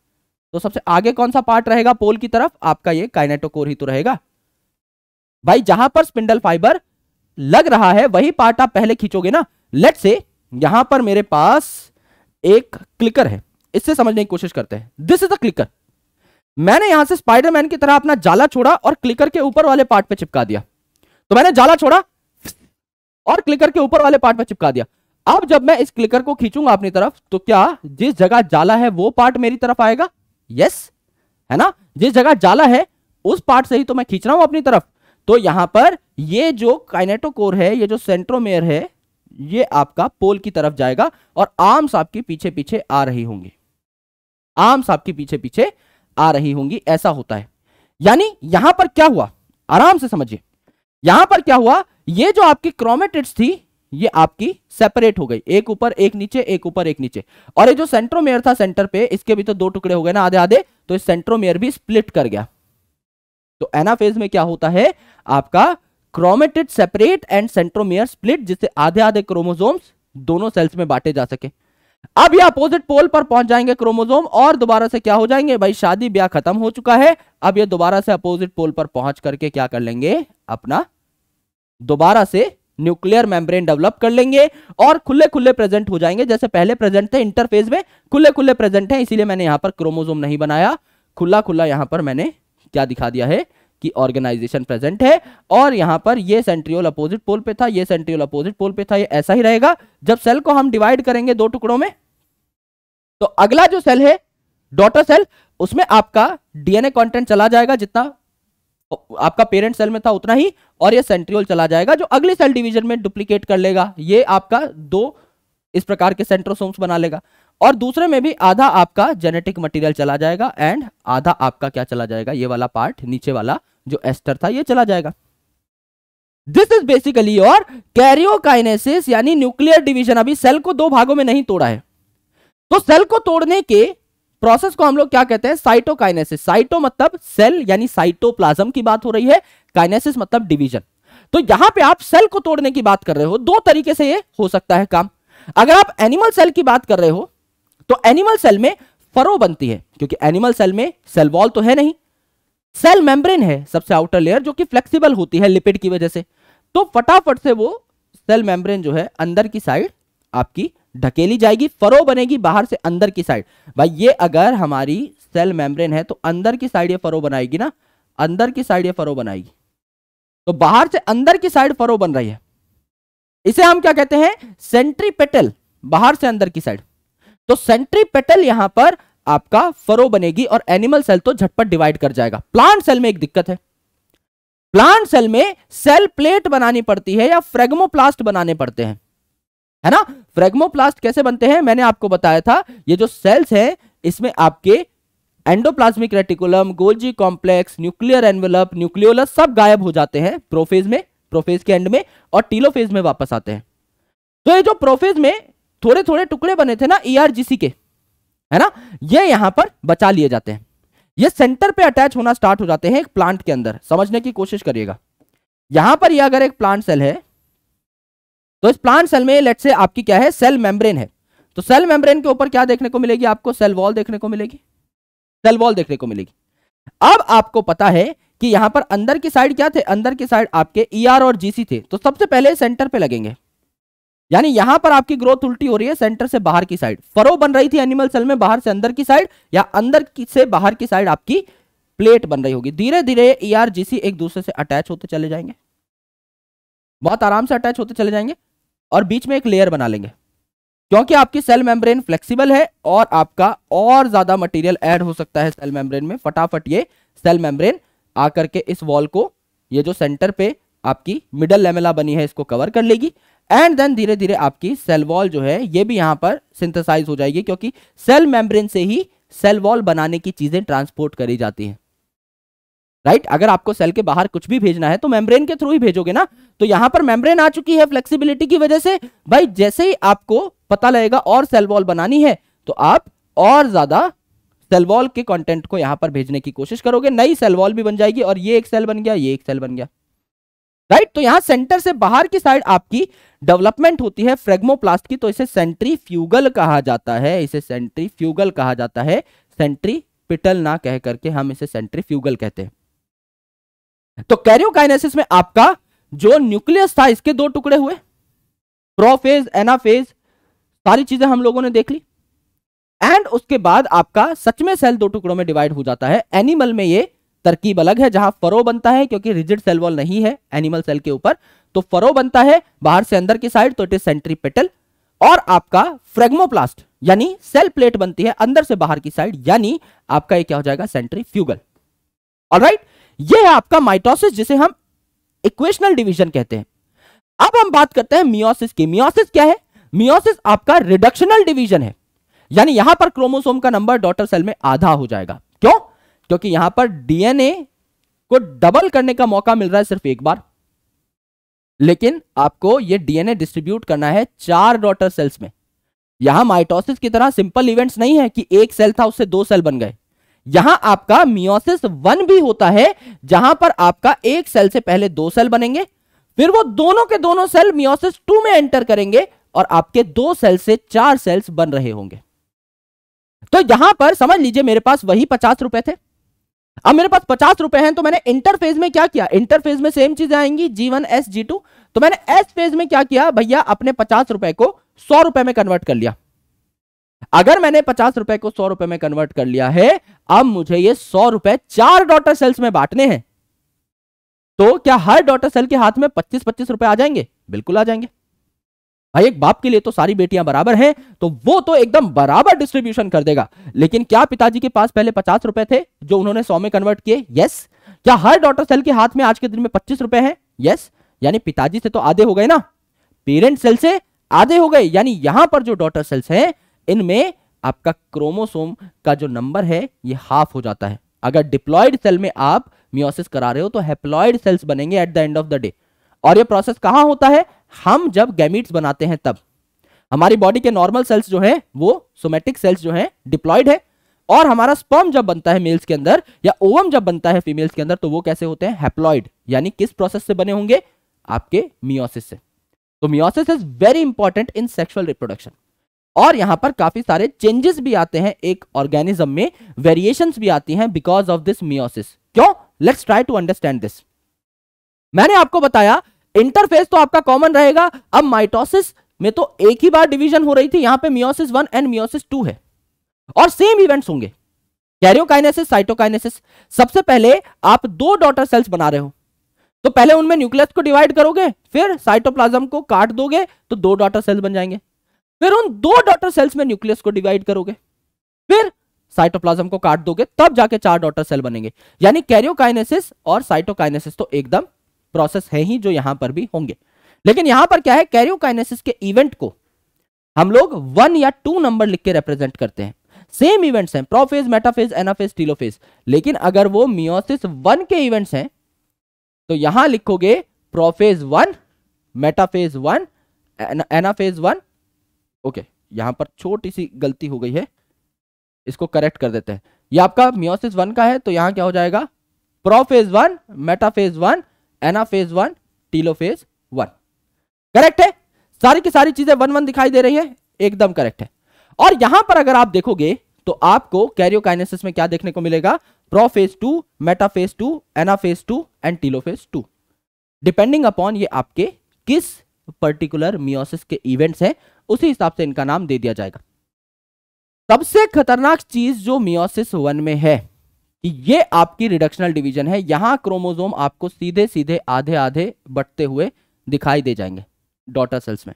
तो सबसे आगे कौन सा पार्ट रहेगा पोल की तरफ आपका ये काइनेटोकोर ही तो रहेगा भाई जहां पर स्पिंडल फाइबर लग रहा है वही पार्ट आप पहले खींचोगे ना लेट से यहां पर मेरे पास एक क्लिकर है इससे समझने की कोशिश करते हैं दिस इज अ क्लिकर मैंने यहां से स्पाइडरमैन की तरह अपना जाला छोड़ा और क्लिकर के ऊपर वाले पार्ट पे चिपका दिया तो मैंने जाला छोड़ा और क्लिकर के ऊपर वाले पार्ट पे चिपका दिया अब जब मैं इस क्लिकर को खींचूंगा अपनी तरफ तो क्या जिस जगह जाला है वो पार्ट मेरी तरफ आएगा यस है ना जिस जगह जाला है उस पार्ट से ही तो मैं खींच रहा हूं अपनी तरफ तो यहां पर ये जो काइनेटोकोर है ये जो सेंट्रोमेयर है ये आपका पोल की तरफ जाएगा और आर्म्स आपके पीछे पीछे आ रही होंगी आर्म्स आपके पीछे पीछे आ रही होंगी ऐसा होता है यानी यहां पर क्या हुआ आराम से समझिए यहां पर क्या हुआ ये जो आपकी क्रोमेटिड्स थी ये आपकी सेपरेट हो गई एक ऊपर एक नीचे एक ऊपर एक नीचे और ये जो सेंट्रोमेयर था सेंटर पे इसके भी तो दो टुकड़े हो गए ना आधे आधे तो सेंट्रोमेयर भी स्प्लिट कर गया तो एनाफेज में क्या होता है आपका chromatid separate and centromere split जिससे आधे आधे क्रोमोजोम्स दोनों सेल्स में बांटे जा सके अब ये अपोजिट पोल पर पहुंच जाएंगे क्रोमोजोम और दोबारा से क्या हो जाएंगे भाई शादी ब्याह खत्म हो चुका है अब ये दोबारा से अपोजिट पोल पर पहुंच करके क्या कर लेंगे अपना दोबारा से न्यूक्लियर मेम्ब्रेन डेवलप कर लेंगे और खुले खुले प्रेजेंट हो जाएंगे जैसे पहले प्रेजेंट थे इंटरफेस में खुले खुले प्रेजेंट है इसीलिए मैंने यहां पर क्रोमोजोम नहीं बनाया खुला खुला यहां पर मैंने क्या दिखा दिया है की ऑर्गेनाइजेशन प्रेजेंट है और यहां पर ये सेंट्रियोल अपोजिट पोल पे था ये सेंट्रियोल अपोजिट पोल पे था ये ऐसा ही रहेगा जब सेल को हम डिवाइड करेंगे दो टुकड़ों में तो अगला जो सेल है डॉटर सेल उसमें आपका डीएनए कंटेंट चला जाएगा जितना आपका पेरेंट सेल में था उतना ही और ये सेंट्रियोल चला जाएगा जो अगले सेल डिवीजन में डुप्लीकेट कर लेगा ये आपका दो इस प्रकार के सेंट्रोसोम्स बना लेगा और दूसरे में भी आधा आपका जेनेटिक मटेरियल चला जाएगा एंड आधा आपका क्या चला जाएगा ये वाला पार्ट नीचे वाला जो एस्टर था ये चला जाएगा दिस इज बेसिकली और कैरियोकाइनेसिस यानी न्यूक्लियर डिवीजन अभी सेल को दो भागों में नहीं तोड़ा है तो सेल को तोड़ने के प्रोसेस को हम लोग क्या कहते हैं साइटोकाइनेसिस साइटो मतलब सेल यानी साइटोप्लाज्म की बात हो रही है काइनेसिस मतलब डिवीजन तो यहां पे आप सेल को तोड़ने की बात कर रहे हो दो तरीके से ये हो सकता है काम अगर आप एनिमल सेल की बात कर रहे हो तो एनिमल सेल में फरो बनती है क्योंकि एनिमल सेल में सेल वॉल तो है नहीं सेल मेम्ब्रेन है सबसे आउटर लेयर जो कि फ्लेक्सिबल होती है लिपिड की वजह से तो फटाफट से वो सेल मेम्ब्रेन जो है अंदर की साइड आपकी ढकेली जाएगी फरो बनेगी बाहर से अंदर की साइड भाई ये अगर हमारी सेल मेम्ब्रेन है तो अंदर की साइड ये फरो बनाएगी ना अंदर की साइड ये फरो बनाएगी तो बाहर से अंदर की साइड फरो बन रही है इसे हम क्या कहते हैं सेंट्रीपेटल बाहर से अंदर की साइड तो सेंट्रीपेटल यहां पर आपका फरो बनेगी और एनिमल सेल तो झटपट डिवाइड कर जाएगा प्लांट सेल में एक दिक्कत है प्लांट सेल में सेल प्लेट बनानी पड़ती है या फ्रेगमोप्लास्ट बनाने पड़ते हैं है ना फ्रेगमोप्लास्ट कैसे बनते हैं मैंने आपको बताया था ये जो सेल्स हैं इसमें आपके endoplasmic reticulum Golgi complex nuclear envelope nucleolus सब गायब हो जाते हैं प्रोफेज में प्रोफेज के एंड में और टीलोफेज में वापस आते हैं तो ये जो प्रोफेज में थोड़े थोड़े टुकड़े बने थे ना ईआरजीसी e के है ना ये यहां पर बचा लिए जाते हैं ये सेंटर पे अटैच होना स्टार्ट हो जाते हैं एक प्लांट के अंदर समझने की कोशिश करिएगा यहां पर यह अगर एक प्लांट सेल है तो इस प्लांट सेल में लेट से आपकी क्या है सेल मेम्ब्रेन है तो सेल मेम्ब्रेन के ऊपर क्या देखने को मिलेगी आपको सेल वॉल देखने को मिलेगी सेल वॉल देखने को मिलेगी अब आपको पता है कि यहां पर अंदर की साइड क्या थे अंदर की साइड आपके ई e ER और जीसी थे तो सबसे पहले सेंटर पे लगेंगे यानी यहां पर आपकी ग्रोथ उल्टी हो रही है सेंटर से बाहर की साइड फरो बन रही थी एनिमल सेल में बाहर से अंदर की साइड या अंदर की से बाहर की साइड आपकी प्लेट बन रही होगी धीरे धीरे ई आर एक दूसरे से अटैच होते चले जाएंगे बहुत आराम से अटैच होते चले जाएंगे और बीच में एक लेयर बना लेंगे क्योंकि आपकी सेल मेम्ब्रेन फ्लेक्सीबल है और आपका और ज्यादा मटेरियल ऐड हो सकता है सेल मेम्ब्रेन में फटाफट ये सेल मेम्ब्रेन आकर के इस वॉल को ये जो सेंटर पे आपकी मिडल लेमेला बनी है इसको कवर कर लेगी एंड देन धीरे धीरे आपकी सेल वॉल जो है ये भी यहाँ पर सिंथेसाइज हो जाएगी क्योंकि सेल मेम्ब्रेन से ही सेल वॉल बनाने की चीजें ट्रांसपोर्ट करी जाती हैं राइट right? अगर आपको सेल के बाहर कुछ भी भेजना है तो मेम्ब्रेन के थ्रू ही भेजोगे ना तो यहां पर मेम्ब्रेन आ चुकी है फ्लेक्सिबिलिटी की वजह से भाई जैसे ही आपको पता लगेगा और सेल वॉल बनानी है तो आप और ज्यादा सेल वॉल के कंटेंट को यहां पर भेजने की कोशिश करोगे नई सेल वॉल भी बन जाएगी और ये एक सेल बन गया ये एक सेल बन गया राइट तो यहां सेंटर से बाहर की साइड आपकी डेवलपमेंट होती है फ्रेग्मोप्लास्ट की तो इसे सेंट्री फ्यूगल कहा जाता है इसे सेंट्री फ्यूगल कहा जाता है सेंट्री पिटल ना कह करके हम इसे सेंट्री फ्यूगल कहते हैं तो कैरियोकाइनेसिस में आपका जो न्यूक्लियस था इसके दो टुकड़े हुए प्रोफेज एनाफेज सारी चीजें हम लोगों ने देख ली एंड उसके बाद आपका सच में सेल दो टुकड़ों में डिवाइड हो जाता है एनिमल में ये तरकीब अलग है जहां फरो बनता है क्योंकि रिजिड सेल वॉल नहीं है एनिमल सेल के ऊपर तो फरो बनता है बाहर से अंदर की साइड तो इट इज सेंट्रीपेटल और आपका फ्रेग्मोप्लास्ट यानी सेल प्लेट बनती है अंदर से बाहर की साइड यानी आपका ये क्या हो जाएगा सेंट्रीफ्यूगल राइट ये है आपका माइटोसिस जिसे हम इक्वेशनल डिवीजन कहते हैं अब हम बात करते हैं मियोसिस की मियोसिस क्या है मियोसिस आपका रिडक्शनल डिवीजन है यानी यहां पर क्रोमोसोम का नंबर डॉटर सेल में आधा हो जाएगा क्यों क्योंकि यहां पर डीएनए को डबल करने का मौका मिल रहा है सिर्फ एक बार लेकिन आपको यह डीएनए डिस्ट्रीब्यूट करना है चार डॉटर सेल्स में यहां माइटोसिस की तरह सिंपल इवेंट्स नहीं है कि एक सेल था उससे दो सेल बन गए यहां आपका मियोसिस वन भी होता है जहां पर आपका एक सेल से पहले दो सेल बनेंगे फिर वो दोनों के दोनों सेल मियोसिस टू में एंटर करेंगे और आपके दो सेल से चार सेल्स बन रहे होंगे तो यहां पर समझ लीजिए मेरे पास वही पचास रुपए थे अब मेरे पास पचास रुपए हैं तो मैंने इंटरफेज में क्या किया इंटरफेज में सेम चीजें आएंगी G one S G two तो मैंने एस फेज में क्या किया भैया अपने पचास रुपए को सौ रुपए में कन्वर्ट कर लिया अगर मैंने पचास रुपए को सौ रुपए में कन्वर्ट कर लिया है अब मुझे ये सौ रुपए चार डॉटर सेल्स में बांटने हैं तो क्या हर डॉटर सेल के हाथ में पच्चीस पच्चीस रुपए आ जाएंगे बिल्कुल आ जाएंगे भाई एक बाप के लिए तो सारी बेटियां बराबर हैं तो वो तो एकदम बराबर डिस्ट्रीब्यूशन कर देगा लेकिन क्या पिताजी के पास पहले पचास रुपए थे जो उन्होंने सौ में कन्वर्ट किए यस क्या हर डॉटर सेल के हाथ में आज के दिन में पच्चीस रुपए है यस यानी पिताजी से तो आधे हो गए ना पेरेंट सेल से आधे हो गए यानी यहां पर जो डॉटर सेल्स हैं इनमें आपका क्रोमोसोम का जो नंबर है ये हाफ हो जाता है अगर डिप्लॉयड सेल में आप मियोसिस करा रहे हो तो हेप्लॉयड सेल्स बनेंगे at the end of the day और ये प्रोसेस कहां होता है हम जब गैमिट्स बनाते हैं तब हमारी बॉडी के नॉर्मल सेल्स जो है वो सोमेटिक सेल्स जो है डिप्लॉयड है और हमारा स्पर्म जब बनता है मेल्स के अंदर या ओवम जब बनता है फीमेल्स के अंदर तो वो कैसे होते हैं हैप्लॉइड यानी किस प्रोसेस से बने होंगे आपके मियोसिस से तो meiosis is very important in sexual reproduction और यहां पर काफी सारे चेंजेस भी आते हैं एक ऑर्गेनिज्म में वेरिएशन भी आती हैं बिकॉज ऑफ दिस मियोसिस क्यों let's try to understand this मैंने आपको बताया इंटरफेस तो आपका कॉमन रहेगा अब माइटोसिस में तो एक ही बार डिवीजन हो रही थी यहां पे meiosis one and meiosis two है और सेम इवेंट्स होंगे कैरियोकाइनेसिस साइटोकाइनेसिस सबसे पहले आप दो डॉटर सेल्स बना रहे हो तो पहले उनमें न्यूक्लियस को डिवाइड करोगे फिर साइटोप्लाज्म को काट दोगे तो दो डॉटर सेल्स बन जाएंगे फिर उन दो डॉटर सेल्स में न्यूक्लियस को डिवाइड करोगे फिर साइटोप्लाज्म को काट दोगे तब जाके चार डॉटर सेल बनेंगे यानी कैरियोकाइनेसिस और साइटोकाइनेसिस तो एकदम प्रोसेस है ही जो यहां पर भी होंगे लेकिन यहां पर क्या है कैरियोकाइनेसिस के इवेंट को हम लोग वन या टू नंबर लिख के रिप्रेजेंट करते हैं सेम इवेंट्स हैं प्रोफेज मेटाफेज एनाफेज टीलोफेज लेकिन अगर वो मियोसिस वन के इवेंट्स हैं तो यहां लिखोगे prophase one metaphase one anaphase one okay यहां पर छोटी सी गलती हो गई है इसको करेक्ट कर देते हैं ये आपका मियोसिस वन का है तो यहां क्या हो जाएगा prophase one metaphase one anaphase one टीलोफेज वन करेक्ट है सारी की सारी चीजें वन वन दिखाई दे रही है एकदम करेक्ट है और यहां पर अगर आप देखोगे तो आपको कैरियोकाइनेसिस में क्या देखने को मिलेगा prophase two metaphase two anaphase two and telophase two depending upon ये आपके किस पर्टिकुलर मियोसिस के इवेंट्स हैं उसी हिसाब से इनका नाम दे दिया जाएगा सबसे खतरनाक चीज जो मियोसिस वन में है ये आपकी रिडक्शनल डिवीजन है यहां क्रोमोजोम आपको सीधे सीधे आधे आधे बटते हुए दिखाई दे जाएंगे डॉटर सेल्स में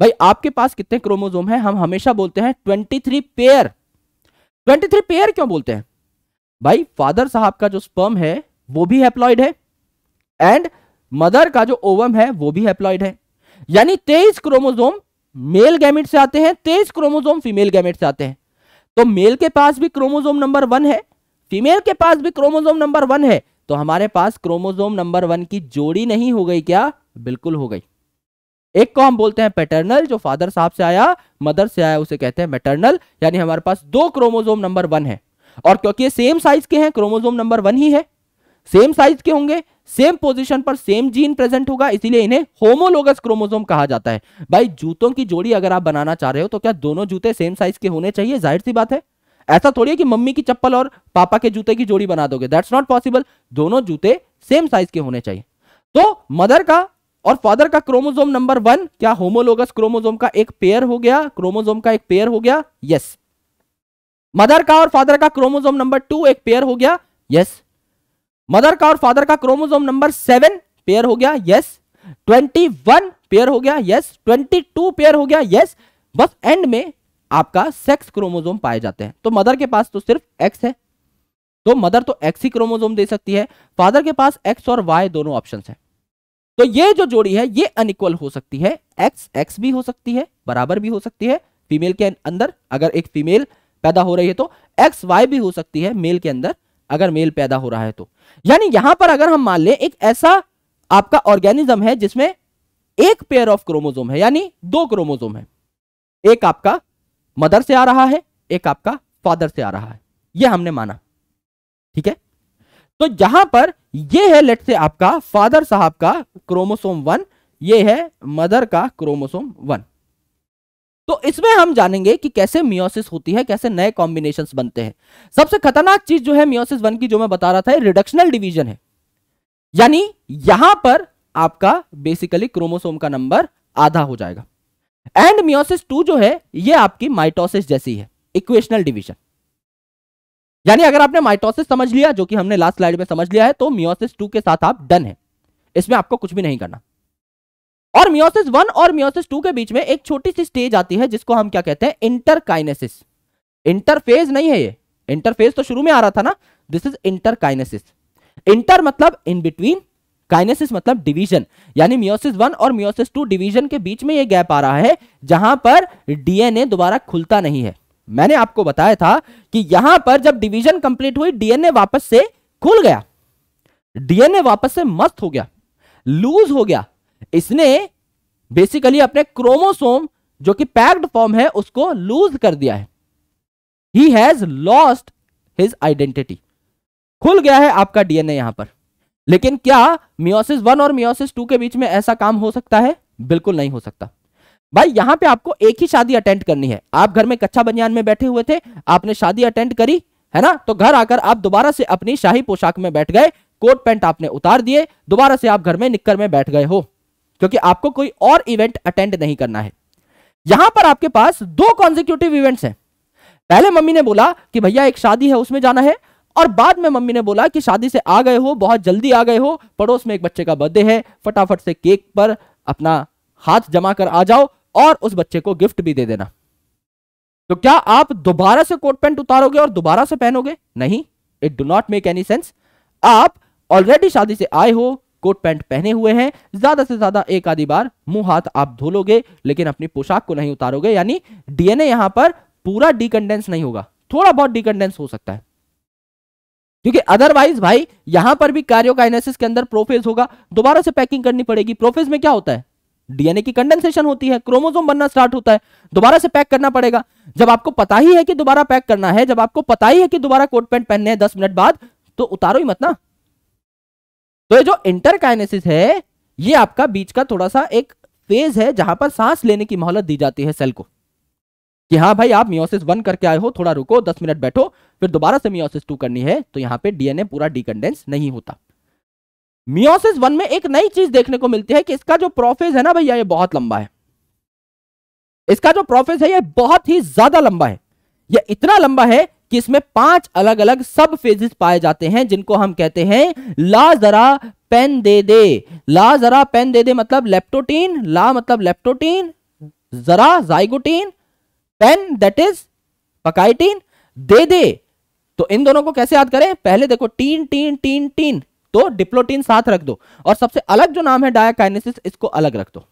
भाई आपके पास कितने क्रोमोजोम हैं हम हमेशा बोलते हैं 23 पेयर 23 पेयर क्यों बोलते हैं भाई फादर साहब का जो स्पर्म है वो भी हैप्लॉइड है एंड मदर का जो ओवम है वो भी हैप्लॉइड है यानी तेईस क्रोमोजोम मेल गैमेट से आते हैं तेईस क्रोमोजोम फीमेल गैमेट से आते हैं तो मेल के पास भी क्रोमोजोम नंबर वन है फीमेल के पास भी क्रोमोजोम नंबर वन है तो हमारे पास क्रोमोजोम नंबर वन की जोड़ी नहीं हो गई क्या बिल्कुल हो गई एक को हम बोलते हैं पेटर्नल जो फादर साहब से आया मदर से आया उसे कहते हैं मेटर्नल यानी हमारे पास दो क्रोमोजोम नंबर वन है और क्योंकि सेम साइज के हैं क्रोमोजोम नंबर वन ही है सेम साइज के होंगे सेम पोजीशन पर सेम जीन प्रेजेंट होगा इसीलिए इन्हें होमोलोगस क्रोमोजोम कहा जाता है भाई जूतों की जोड़ी अगर आप बनाना चाह रहे हो तो क्या दोनों जूते सेम साइज के होने चाहिए जाहिर सी बात है ऐसा थोड़ी है कि मम्मी की चप्पल और पापा के जूते की जोड़ी बना दोगे दैट्स नॉट पॉसिबल दोनों जूते सेम साइज के होने चाहिए तो मदर का और फादर का क्रोमोजोम नंबर वन क्या होमोलोगस क्रोमोजोम का एक पेयर हो गया क्रोमोजोम का एक पेयर हो गया यस मदर का और फादर का क्रोमोजोम नंबर टू एक पेयर हो गया यस मदर का और फादर का क्रोमोजोम नंबर सेवन पेयर हो गया यस ट्वेंटी वन पेयर हो गया यस ट्वेंटी टू पेयर हो गया यस बस एंड में आपका सेक्स क्रोमोजोम पाए जाते हैं तो मदर के पास तो सिर्फ एक्स है तो मदर तो एक्स ही क्रोमोजोम दे सकती है फादर के पास एक्स और वाई दोनों ऑप्शन है तो ये जो जोड़ी है ये अनइक्वल हो सकती है एक्स एक्स भी हो सकती है बराबर भी हो सकती है फीमेल के अंदर अगर एक फीमेल पैदा हो रही है तो एक्स वाई भी हो सकती है मेल के अंदर अगर मेल पैदा हो रहा है तो यानी यहां पर अगर हम मान लें एक ऐसा आपका ऑर्गेनिज्म है जिसमें एक पेयर ऑफ क्रोमोजोम है यानी दो क्रोमोजोम है एक आपका मदर से आ रहा है एक आपका फादर से आ रहा है यह हमने माना ठीक है तो जहां पर ये है लेट से आपका फादर साहब का क्रोमोसोम वन ये है मदर का क्रोमोसोम वन तो इसमें हम जानेंगे कि कैसे मियोसिस होती है कैसे नए कॉम्बिनेशन बनते हैं सबसे खतरनाक चीज जो है मियोसिस वन की जो मैं बता रहा था रिडक्शनल डिवीजन है यानी यहां पर आपका बेसिकली क्रोमोसोम का नंबर आधा हो जाएगा एंड मियोसिस टू जो है ये आपकी माइटोसिस जैसी है इक्वेशनल डिवीजन यानी अगर आपने माइटोसिस समझ लिया जो कि हमने लास्ट स्लाइड में समझ लिया है तो मियोसिस टू के साथ आप डन है इसमें आपको कुछ भी नहीं करना और मियोसिस वन और मियोसिस टू के बीच में एक छोटी सी स्टेज आती है जिसको हम क्या कहते हैं इंटरकाइनेसिस इंटरफेज नहीं है ये इंटरफेज तो शुरू में आ रहा था ना दिस इज इंटरकाइनेसिस इंटर मतलब इन बिटवीन काइनेसिस मतलब डिवीजन यानी मियोसिस वन और मियोसिस टू डिवीजन के बीच में ये गैप आ रहा है जहां पर डीएनए दोबारा खुलता नहीं है मैंने आपको बताया था कि यहां पर जब डिवीजन कंप्लीट हुई डीएनए वापस से खुल गया डीएनए वापस से मस्त हो गया लूज हो गया इसने बेसिकली अपने क्रोमोसोम जो कि पैक्ड फॉर्म है उसको लूज कर दिया है ही हैज लॉस्ट हिज आइडेंटिटी खुल गया है आपका डीएनए यहां पर लेकिन क्या मियोसिस वन और मियोसिस टू के बीच में ऐसा काम हो सकता है बिल्कुल नहीं हो सकता भाई यहां पे आपको एक ही शादी अटेंड करनी है आप घर में कच्चा बनियान में बैठे हुए थे आपने शादी अटेंड करी है ना तो घर आकर आप दोबारा से अपनी शाही पोशाक में बैठ गए कोट पैंट आपने उतार दिए दोबारा से आप घर में निक्कर में बैठ गए हो क्योंकि आपको कोई और इवेंट अटेंड नहीं करना है यहां पर आपके पास दो कॉन्जिक्यूटिव इवेंट्स हैं पहले मम्मी ने बोला कि भैया एक शादी है उसमें जाना है और बाद में मम्मी ने बोला कि शादी से आ गए हो बहुत जल्दी आ गए हो पड़ोस में एक बच्चे का बर्थडे है फटाफट से केक पर अपना हाथ जमा कर आ जाओ और उस बच्चे को गिफ्ट भी दे देना तो क्या आप दोबारा से कोट पैंट उतारोगे और दोबारा से पहनोगे नहीं it do not make any sense आप ऑलरेडी शादी से आए हो कोट पैंट पहने हुए हैं ज्यादा से ज्यादा एक आधी बार मुंह हाथ आप धोलोगे लेकिन अपनी पोशाक को नहीं उतारोगे यानी डीएनए यहां पर पूरा डिकंडेंस नहीं होगा थोड़ा बहुत डिकंडेंस हो सकता है क्योंकि अदरवाइज भाई यहां पर भी कार्योकाइनेसिस के अंदर प्रोफेज होगा दोबारा से पैकिंग करनी पड़ेगी प्रोफेज में क्या होता है डीएनए की कंडेंसेशन होती है क्रोमोसोम बनना स्टार्ट होता है दोबारा से पैक करना पड़ेगा जब आपको पता ही है कि दोबारा पैक करना है जब आपको पता ही है कि दोबारा कोट पैंट पहनने हैं दस मिनट बाद तो उतारो ही मत ना तो ये जो इंटरकाइनेसिस है ये आपका बीच का थोड़ा सा एक फेज है जहां पर सांस लेने की मोहलत दी जाती है सेल को कि हाँ भाई आप मियोसिस वन करके आए हो थोड़ा रुको दस मिनट बैठो फिर दोबारा से मियोसिस टू करनी है तो यहाँ पे डीएनए पूरा डिकंडेंस नहीं होता मियोसिस वन में एक नई चीज देखने को मिलती है कि इसका जो प्रोफेज है ना भैया ये बहुत लंबा है इसका जो प्रोफेज है ये बहुत ही ज्यादा लंबा है ये इतना लंबा है कि इसमें पांच अलग अलग सब फेजेस पाए जाते हैं जिनको हम कहते हैं ला जरा पेन दे दे ला जरा पेन दे दे मतलब लेप्टोटीन ला मतलब लेप्टोटीन जरा zygotene pen that is pachytene दे दे तो इन दोनों को कैसे याद करें पहले देखो टीन टीन टीन टीन तो डिप्लोटीन साथ रख दो और सबसे अलग जो नाम है डायकाइनेसिस इसको अलग रख दो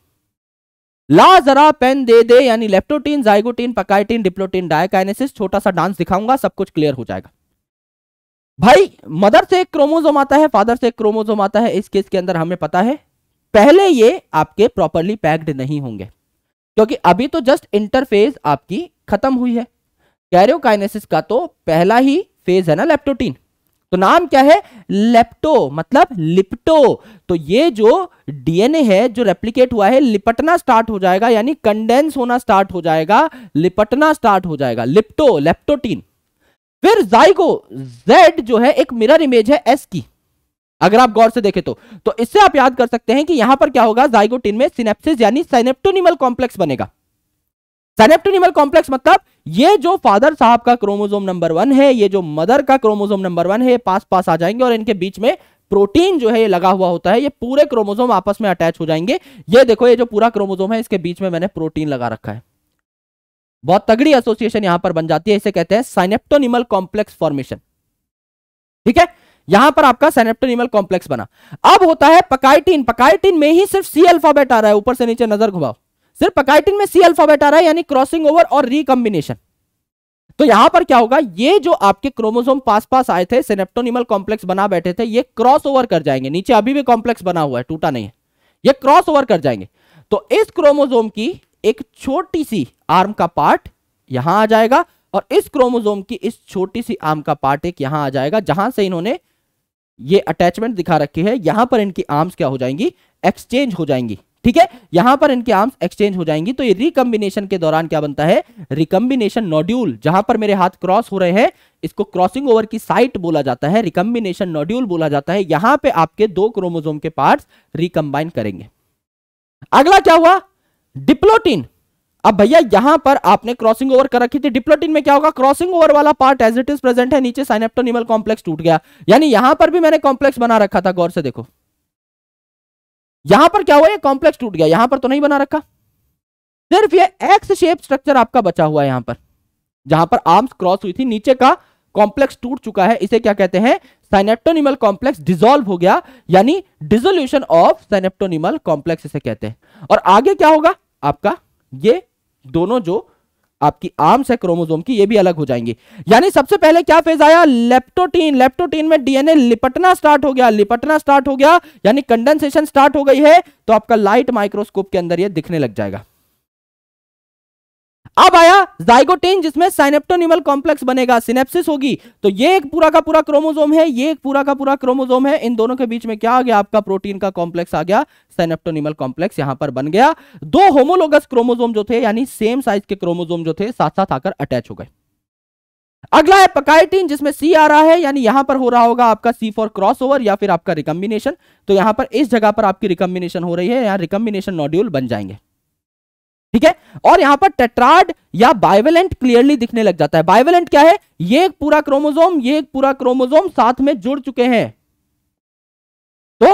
ला जरा पेन दे दे यानी leptotene zygotene pachytene diplotene diakinesis छोटा सा डांस दिखाऊंगा सब कुछ क्लियर हो जाएगा भाई मदर से एक क्रोमोजोम आता है फादर से एक क्रोमोजोम आता है इस केस के अंदर हमें पता है पहले ये आपके प्रॉपरली पैक्ड नहीं होंगे क्योंकि अभी तो जस्ट इंटरफेज आपकी खत्म हुई है कैरियोकाइनेसिस का तो पहला ही फेज है ना लेप्टोटीन तो नाम क्या है लेप्टो मतलब लिप्टो तो ये जो डीएनए है जो रेप्लिकेट हुआ है लिपटना स्टार्ट हो जाएगा यानी कंडेंस होना स्टार्ट हो जाएगा लिपटना स्टार्ट हो जाएगा लिप्टो लेप्टोटीन फिर जाइगो जेड जो है एक मिरर इमेज है एस की अगर आप गौर से देखें तो तो इससे आप याद कर सकते हैं कि यहां पर क्या होगा जाइगोटिन में सिनेप्सिस यानी साइनेप्टोनिमल कॉम्प्लेक्स बनेगा साइनेप्टोनिमल कॉम्प्लेक्स मतलब ये जो फादर साहब का क्रोमोजोम नंबर वन है ये जो मदर का क्रोमोजोम नंबर वन है ये पास पास आ जाएंगे और इनके बीच में प्रोटीन जो है ये लगा हुआ होता है ये पूरे क्रोमोजोम आपस में अटैच हो जाएंगे ये देखो ये जो पूरा क्रोमोजोम है इसके बीच में मैंने प्रोटीन लगा रखा है बहुत तगड़ी एसोसिएशन यहां पर बन जाती है इसे कहते हैं साइनेप्टोनिमल कॉम्प्लेक्स फॉर्मेशन ठीक है यहां पर आपका सेनेप्टोनिमल कॉम्प्लेक्स बना अब होता है पकाइटिन पकाइटिन में ही सिर्फ सी अल्फाबेट आ रहा है ऊपर से नीचे नजर घुमाओ सिर्फ पकाइटिन में सी अल्फाबेट आ रहा है यानी क्रॉसिंग ओवर और रिकॉम्बिनेशन तो यहां पर क्या होगा ये जो आपके क्रोमोसोम पास पास आए थे सेनेप्टोनिमल कॉम्प्लेक्स बना बैठे थे ये क्रॉस ओवर कर जाएंगे नीचे अभी भी कॉम्प्लेक्स बना हुआ है टूटा नहीं है ये क्रॉस ओवर कर जाएंगे तो इस क्रोमोसोम की एक छोटी सी आर्म का पार्ट यहां आ जाएगा और इस क्रोमोसोम की इस छोटी सी आर्म का पार्ट एक यहां आ जाएगा जहां से इन्होंने ये अटैचमेंट दिखा रखी है यहां पर इनकी आर्म्स क्या हो जाएंगी एक्सचेंज हो जाएंगी ठीक है यहां पर इनके आर्म्स एक्सचेंज हो जाएंगी तो ये रिकम्बिनेशन के दौरान क्या बनता है रिकम्बिनेशन नोड्यूल जहां पर मेरे हाथ क्रॉस हो रहे हैं इसको क्रॉसिंग ओवर की साइट बोला जाता है रिकम्बिनेशन नोड्यूल बोला जाता है यहां पे आपके दो क्रोमोजोम के पार्ट्स रिकम्बाइन करेंगे अगला क्या हुआ डिप्लोटिन अब भैया यहां पर आपने क्रॉसिंग ओवर कर रखी थी डिप्लोटिन में क्या होगा क्रॉसिंग ओवर वाला part as it is present है नीचे साइनेप्टोनिमल कॉम्प्लेक्स टूट गया यानी यहां पर भी मैंने कॉम्प्लेक्स बना रखा था गौर से देखो यहां पर क्या हुआ ये कॉम्प्लेक्स टूट गया यहां पर तो नहीं बना रखा सिर्फ ये एक्स शेप स्ट्रक्चर आपका बचा हुआ है यहां पर जहां पर आर्म्स क्रॉस हुई थी नीचे का कॉम्प्लेक्स टूट चुका है इसे क्या कहते हैं साइनेप्टोनिमल कॉम्प्लेक्स डिजोल्व हो गया यानी डिजोल्यूशन ऑफ साइनेप्टोनिमल कॉम्प्लेक्स इसे कहते हैं और आगे क्या होगा आपका ये दोनों जो आपकी आर्म्स है क्रोमोजोम की ये भी अलग हो जाएंगे यानी सबसे पहले क्या फेज आया लेप्टोटीन लेप्टोटीन में डीएनए लिपटना स्टार्ट हो गया लिपटना स्टार्ट हो गया यानी कंडेंसेशन स्टार्ट हो गई है तो आपका लाइट माइक्रोस्कोप के अंदर ये दिखने लग जाएगा अब आया जाइगोटेन जिसमें साइनेप्टोनिमल कॉम्प्लेक्स बनेगा सिनेप्सिस होगी तो ये एक पूरा का पूरा क्रोमोजोम है ये एक पूरा का पूरा क्रोमोजोम है इन दोनों के बीच में क्या आ गया आपका प्रोटीन का कॉम्प्लेक्स आ गया साइनेप्टोनिमल कॉम्प्लेक्स यहां पर बन गया दो होमोलोगस क्रोमोजोम जो थे यानी सेम साइज के क्रोमोजोम जो थे साथ साथ आकर अटैच हो गए अगला है पकाइटीन जिसमें सी आ रहा है यानी यहां पर हो रहा होगा आपका सी फॉर क्रॉसओवर या फिर आपका रिकम्बिनेशन तो यहां पर इस जगह पर आपकी रिकम्बिनेशन हो रही है यहां रिकम्बिनेशन नॉड्यूल बन जाएंगे ठीक है और यहां पर टेट्राड या बाइवेलेंट क्लियरली दिखने लग जाता है बाइवेलेंट क्या है ये एक पूरा क्रोमोजोम ये एक पूरा क्रोमोजोम साथ में जुड़ चुके हैं तो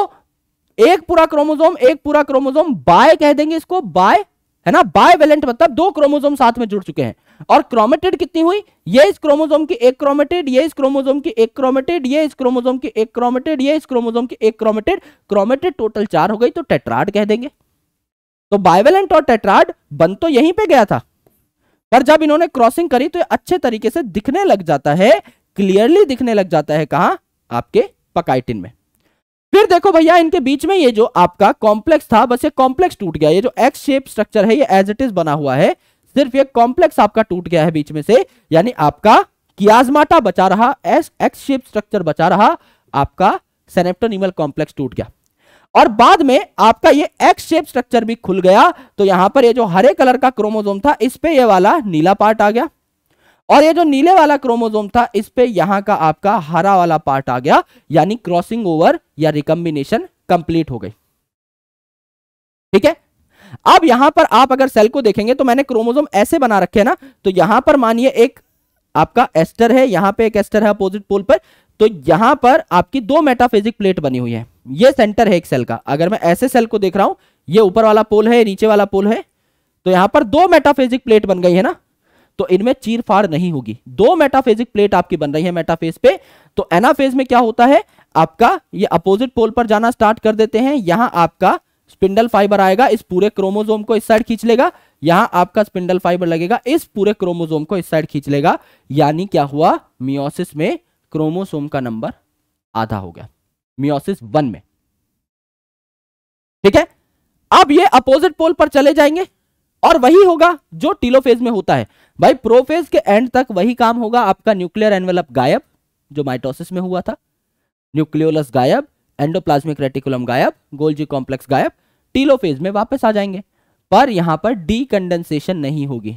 एक पूरा क्रोमोजोम एक पूरा क्रोमोजोम बाय कह देंगे इसको बाय है ना बायवेलेंट मतलब दो क्रोमोजोम साथ में जुड़ चुके हैं और क्रोमेटेड कितनी हुई ये इस क्रोमोजोम की एक क्रोमेटेड ये इस क्रोमोजोम की एक क्रोमेटेड ये इस क्रोमोजोम की एक क्रोमेटेड ये इस क्रोमोजोम की एक क्रोमेटेड क्रोमेटेड टोटल चार हो गई तो टेट्राड कह देंगे तो बाइवेलेंट और टेट्राड बन तो यहीं पे गया था पर जब इन्होंने क्रॉसिंग करी तो अच्छे तरीके से दिखने लग जाता है क्लियरली दिखने लग जाता है कहा आपके पकाइटिन में फिर देखो भैया इनके बीच में ये जो आपका कॉम्प्लेक्स था बस ये कॉम्प्लेक्स टूट गया ये जो एक्स शेप स्ट्रक्चर है ये एज इट इज बना हुआ है सिर्फ ये कॉम्प्लेक्स आपका टूट गया है बीच में से यानी आपका कियाजमाटा बचा रहा एक्स शेप स्ट्रक्चर बचा रहा आपका सेनेप्टोनिमल कॉम्प्लेक्स टूट गया और बाद में आपका ये एक्स शेप स्ट्रक्चर भी खुल गया तो यहां पर ये जो हरे कलर का क्रोमोजोम था इस पे ये वाला नीला पार्ट आ गया और ये जो नीले वाला क्रोमोजोम था इस पे यहां का आपका हरा वाला पार्ट आ गया यानी क्रॉसिंग ओवर या रिकम्बिनेशन कंप्लीट हो गई ठीक है अब यहां पर आप अगर सेल को देखेंगे तो मैंने क्रोमोजोम ऐसे बना रखे ना तो यहां पर मानिए एक आपका एस्टर है यहां पे एक एस्टर है अपोजिट पोल पर तो यहां पर आपकी दो मेटाफेजिक प्लेट बनी हुई है ये सेंटर है एक सेल का अगर मैं ऐसे सेल को देख रहा हूं ये ऊपर वाला पोल है नीचे वाला पोल है तो यहां पर दो मेटाफेजिक प्लेट बन गई है ना तो इनमें चीर फाड़ नहीं होगी दो मेटाफेजिक प्लेट आपकी बन रही है मेटाफेज पे तो एनाफेज में क्या होता है आपका ये अपोजिट पोल पर जाना स्टार्ट कर देते हैं यहां आपका स्पिंडल फाइबर आएगा इस पूरे क्रोमोजोम को इस साइड खींच लेगा यहां आपका स्पिंडल फाइबर लगेगा इस पूरे क्रोमोजोम को इस साइड खींच लेगा यानी क्या हुआ मियोसिस में क्रोमोसोम का नंबर आधा हो गया मियोसिस वन में ठीक है अब ये अपोजिट पोल पर चले जाएंगे और वही होगा जो टीलोफेज में होता है भाई प्रोफेज के एंड तक वही काम होगा आपका न्यूक्लियर एनवेलप गायब जो माइटोसिस में हुआ था न्यूक्लियोलस गायब एंडोप्लाज्मिक रेटिकुलम गायब गोल्जी कॉम्प्लेक्स गायब टीलोफेज में वापस आ जाएंगे पर यहां पर डी नहीं होगी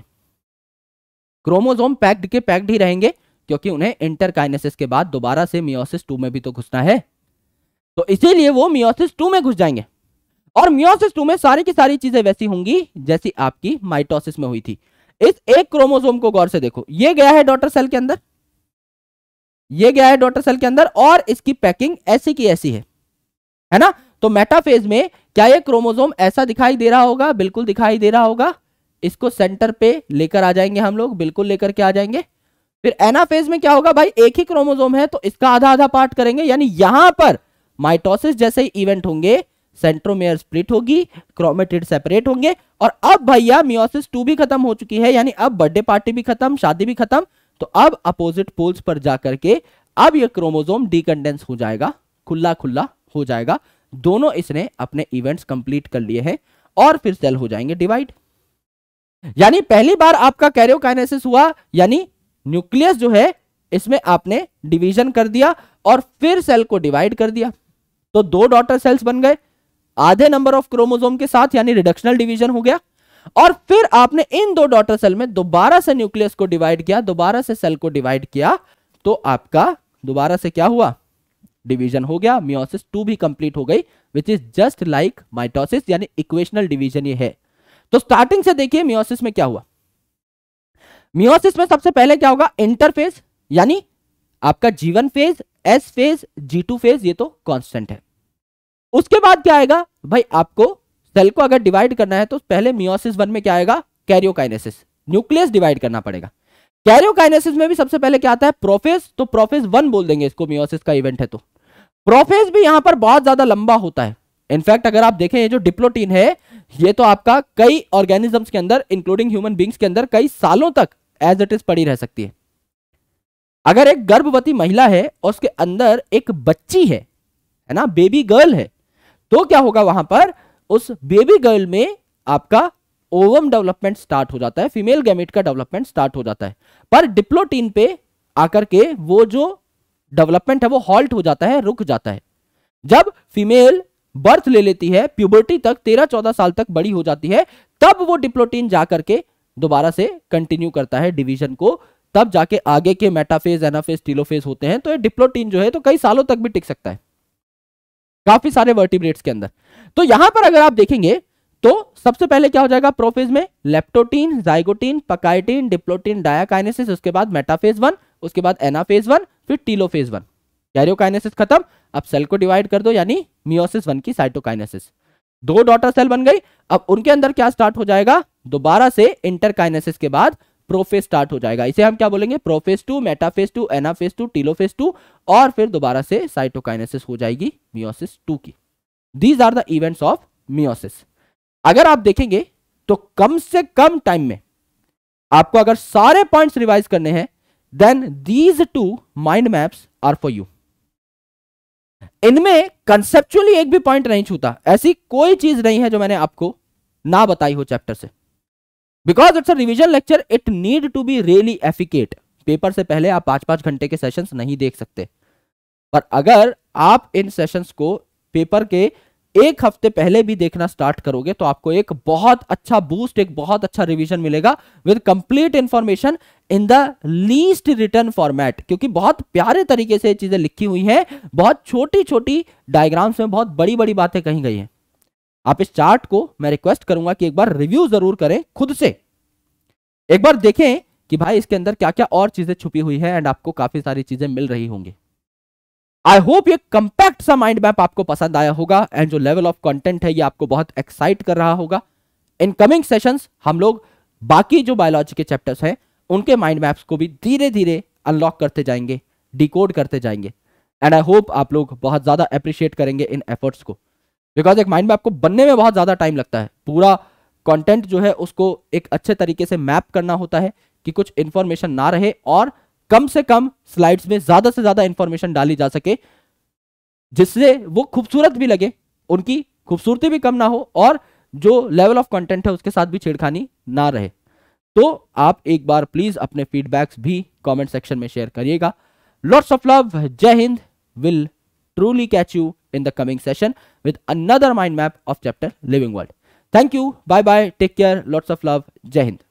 क्रोमोजोम पैक्ड के पैक्ड ही रहेंगे क्योंकि उन्हें इंटरकाइनेसिस के बाद दोबारा से मियोसिस टू में भी तो घुसना है तो इसीलिए वो मियोसिस टू में घुस जाएंगे और मियोसिस टू में सारी की सारी चीजें वैसी होंगी जैसी आपकी माइटोसिस में हुई थी इस एक क्रोमोसोम को गौर से देखो ये गया है डॉटर सेल के अंदर ये गया है डॉटर सेल के अंदर और इसकी पैकिंग ऐसी की ऐसी है है ना तो मेटाफेज में क्या ये क्रोमोसोम ऐसा दिखाई दे रहा होगा बिल्कुल दिखाई दे रहा होगा इसको सेंटर पे लेकर आ जाएंगे हम लोग बिल्कुल लेकर के आ जाएंगे फिर एनाफेज में क्या होगा भाई एक ही क्रोमोजोम है तो इसका आधा आधा पार्ट करेंगे यानी यहां पर माइटोसिस जैसे इवेंट होंगे सेंट्रोमेयर स्प्लिट होगी क्रोमेटिड सेपरेट होंगे और अब भैया मियोसिस टू भी खत्म हो चुकी है यानी अब बर्थडे पार्टी भी खत्म शादी भी खत्म तो अब अपोजिट पोल्स पर जाकर के अब यह क्रोमोजोम डिकंडेंस हो जाएगा खुला खुला हो जाएगा दोनों इसने अपने इवेंट्स कंप्लीट कर लिए हैं और फिर सेल हो जाएंगे डिवाइड यानी पहली बार आपका कैरियोकाइनेसिस हुआ यानी न्यूक्लियस जो है इसमें आपने डिवीजन कर दिया और फिर सेल को डिवाइड कर दिया तो दो डॉटर सेल्स बन गए आधे नंबर ऑफ क्रोमोजोम के साथ यानी रिडक्शनल डिवीजन हो गया और फिर आपने इन दो डॉटर सेल में दोबारा से न्यूक्लियस को डिवाइड किया दोबारा से सेल को डिवाइड किया तो आपका दोबारा से क्या हुआ डिवीजन हो गया मियोसिस टू भी कंप्लीट हो गई which is just like mitosis यानी इक्वेशनल डिवीजन ये है तो स्टार्टिंग से देखिए मियोसिस में क्या हुआ मियोसिस में सबसे पहले क्या होगा इंटरफेज यानी आपका जीवन phase S phase G two phase ये तो कांस्टेंट है उसके बाद क्या आएगा भाई आपको सेल को अगर डिवाइड करना है तो पहले मियोसिस वन में क्या आएगा कैरियोकाइनेसिस न्यूक्लियस डिवाइड करना पड़ेगा कैरियोकाइनेसिस में भी सबसे पहले क्या आता है प्रोफेस तो प्रोफेस वन बोल देंगे इसको मियोसिस का इवेंट है तो प्रोफेस भी यहां पर बहुत ज्यादा लंबा होता है इनफैक्ट अगर आप देखें ये जो डिप्लोटीन है ये तो आपका कई ऑर्गेनिजम्स के अंदर इंक्लूडिंग ह्यूमन बींग्स के अंदर कई सालों तक एज इट इज पड़ी रह सकती है अगर एक गर्भवती महिला है और उसके अंदर एक बच्ची है है ना बेबी गर्ल है तो क्या होगा वहां पर उस बेबी गर्ल में आपका ओवम डेवलपमेंट स्टार्ट हो जाता है फीमेल गैमेट का डेवलपमेंट स्टार्ट हो जाता है पर डिप्लोटीन पे आकर के वो जो डेवलपमेंट है वो हॉल्ट हो जाता है रुक जाता है जब फीमेल बर्थ ले लेती है प्यूबर्टी तक तेरह चौदह साल तक बड़ी हो जाती है तब वो डिप्लोटीन जाकर के दोबारा से कंटिन्यू करता है डिवीजन को तब जाके आगे के मेटाफेज एनाफेज टीलोफेज होते हैं तो ये डिप्लोटीन जो है तो कई सालों तक भी टिक सकता है काफी सारे वर्टिब्रेट्स के अंदर तो यहां पर अगर आप देखेंगे तो सबसे पहले क्या हो जाएगा प्रोफेज में leptotene zygotene pachytene diplotene diakinesis उसके बाद मेटाफेज वन उसके बाद एनाफेज वन फिर टीलोफेज वन कैरियोकाइनेसिस खत्म अब सेल को डिवाइड कर दो यानी मियोसिस वन की साइटोकाइनेसिस दो डॉटर सेल बन गई अब उनके अंदर क्या स्टार्ट हो जाएगा दोबारा से इंटरकाइनेसिस के बाद प्रोफेस स्टार्ट हो जाएगा इसे हम क्या बोलेंगे prophase two metaphase two anaphase two telophase two और फिर दोबारा से साइटोकाइनेसिस हो जाएगी मियोसिस टू की these are the events of meiosis अगर आप देखेंगे तो कम से कम टाइम में आपको अगर सारे पॉइंट्स रिवाइज करने हैं then these two mind maps are for you इनमें कंसेप्चुअली एक भी पॉइंट नहीं छूता ऐसी कोई चीज नहीं है जो मैंने आपको ना बताई हो चैप्टर से because it's a revision lecture it need to be really efficient paper से पहले आप पांच पांच घंटे के सेशन नहीं देख सकते पर अगर आप इन सेशन को पेपर के एक हफ्ते पहले भी देखना स्टार्ट करोगे तो आपको एक बहुत अच्छा बूस्ट एक बहुत अच्छा रिवीजन मिलेगा with complete information in the least return format क्योंकि बहुत प्यारे तरीके से चीजें लिखी हुई हैं बहुत छोटी छोटी डायग्राम्स में बहुत बड़ी बड़ी बातें कही गई हैं आप इस चार्ट को मैं रिक्वेस्ट करूंगा कि एक बार रिव्यू जरूर करें खुद से एक बार देखें कि भाई इसके अंदर क्या क्या और चीजें छुपी हुई है एंड आपको काफी सारी चीजें मिल रही होंगी आई होप ये कंपैक्ट सा माइंड मैप आपको पसंद आया होगा एंड जो लेवल ऑफ कंटेंट है ये आपको बहुत एक्साइट कर रहा होगा इन कमिंग सेशंस हम लोग बाकी जो बायोलॉजी के चैप्टर्स हैं उनके माइंड मैप्स को भी धीरे धीरे अनलॉक करते जाएंगे डिकोड करते जाएंगे एंड आई होप आप लोग बहुत ज़्यादा अप्रिशिएट करेंगे इन एफर्ट्स को बिकॉज एक माइंड मैप को बनने में बहुत ज़्यादा टाइम लगता है पूरा कंटेंट जो है उसको एक अच्छे तरीके से मैप करना होता है कि कुछ इन्फॉर्मेशन ना रहे और कम से कम स्लाइड्स में ज़्यादा से ज़्यादा इन्फॉर्मेशन डाली जा सके जिससे वो खूबसूरत भी लगे उनकी खूबसूरती भी कम ना हो और जो लेवल ऑफ कंटेंट है उसके साथ भी छेड़खानी ना रहे तो आप एक बार प्लीज अपने फीडबैक्स भी कमेंट सेक्शन में शेयर करिएगा लॉर्ड्स ऑफ लव जय हिंद will truly catch you in the coming session with another mind map of chapter Living World. Thank you. Bye bye. Take care. Lots of love. Jai Hind.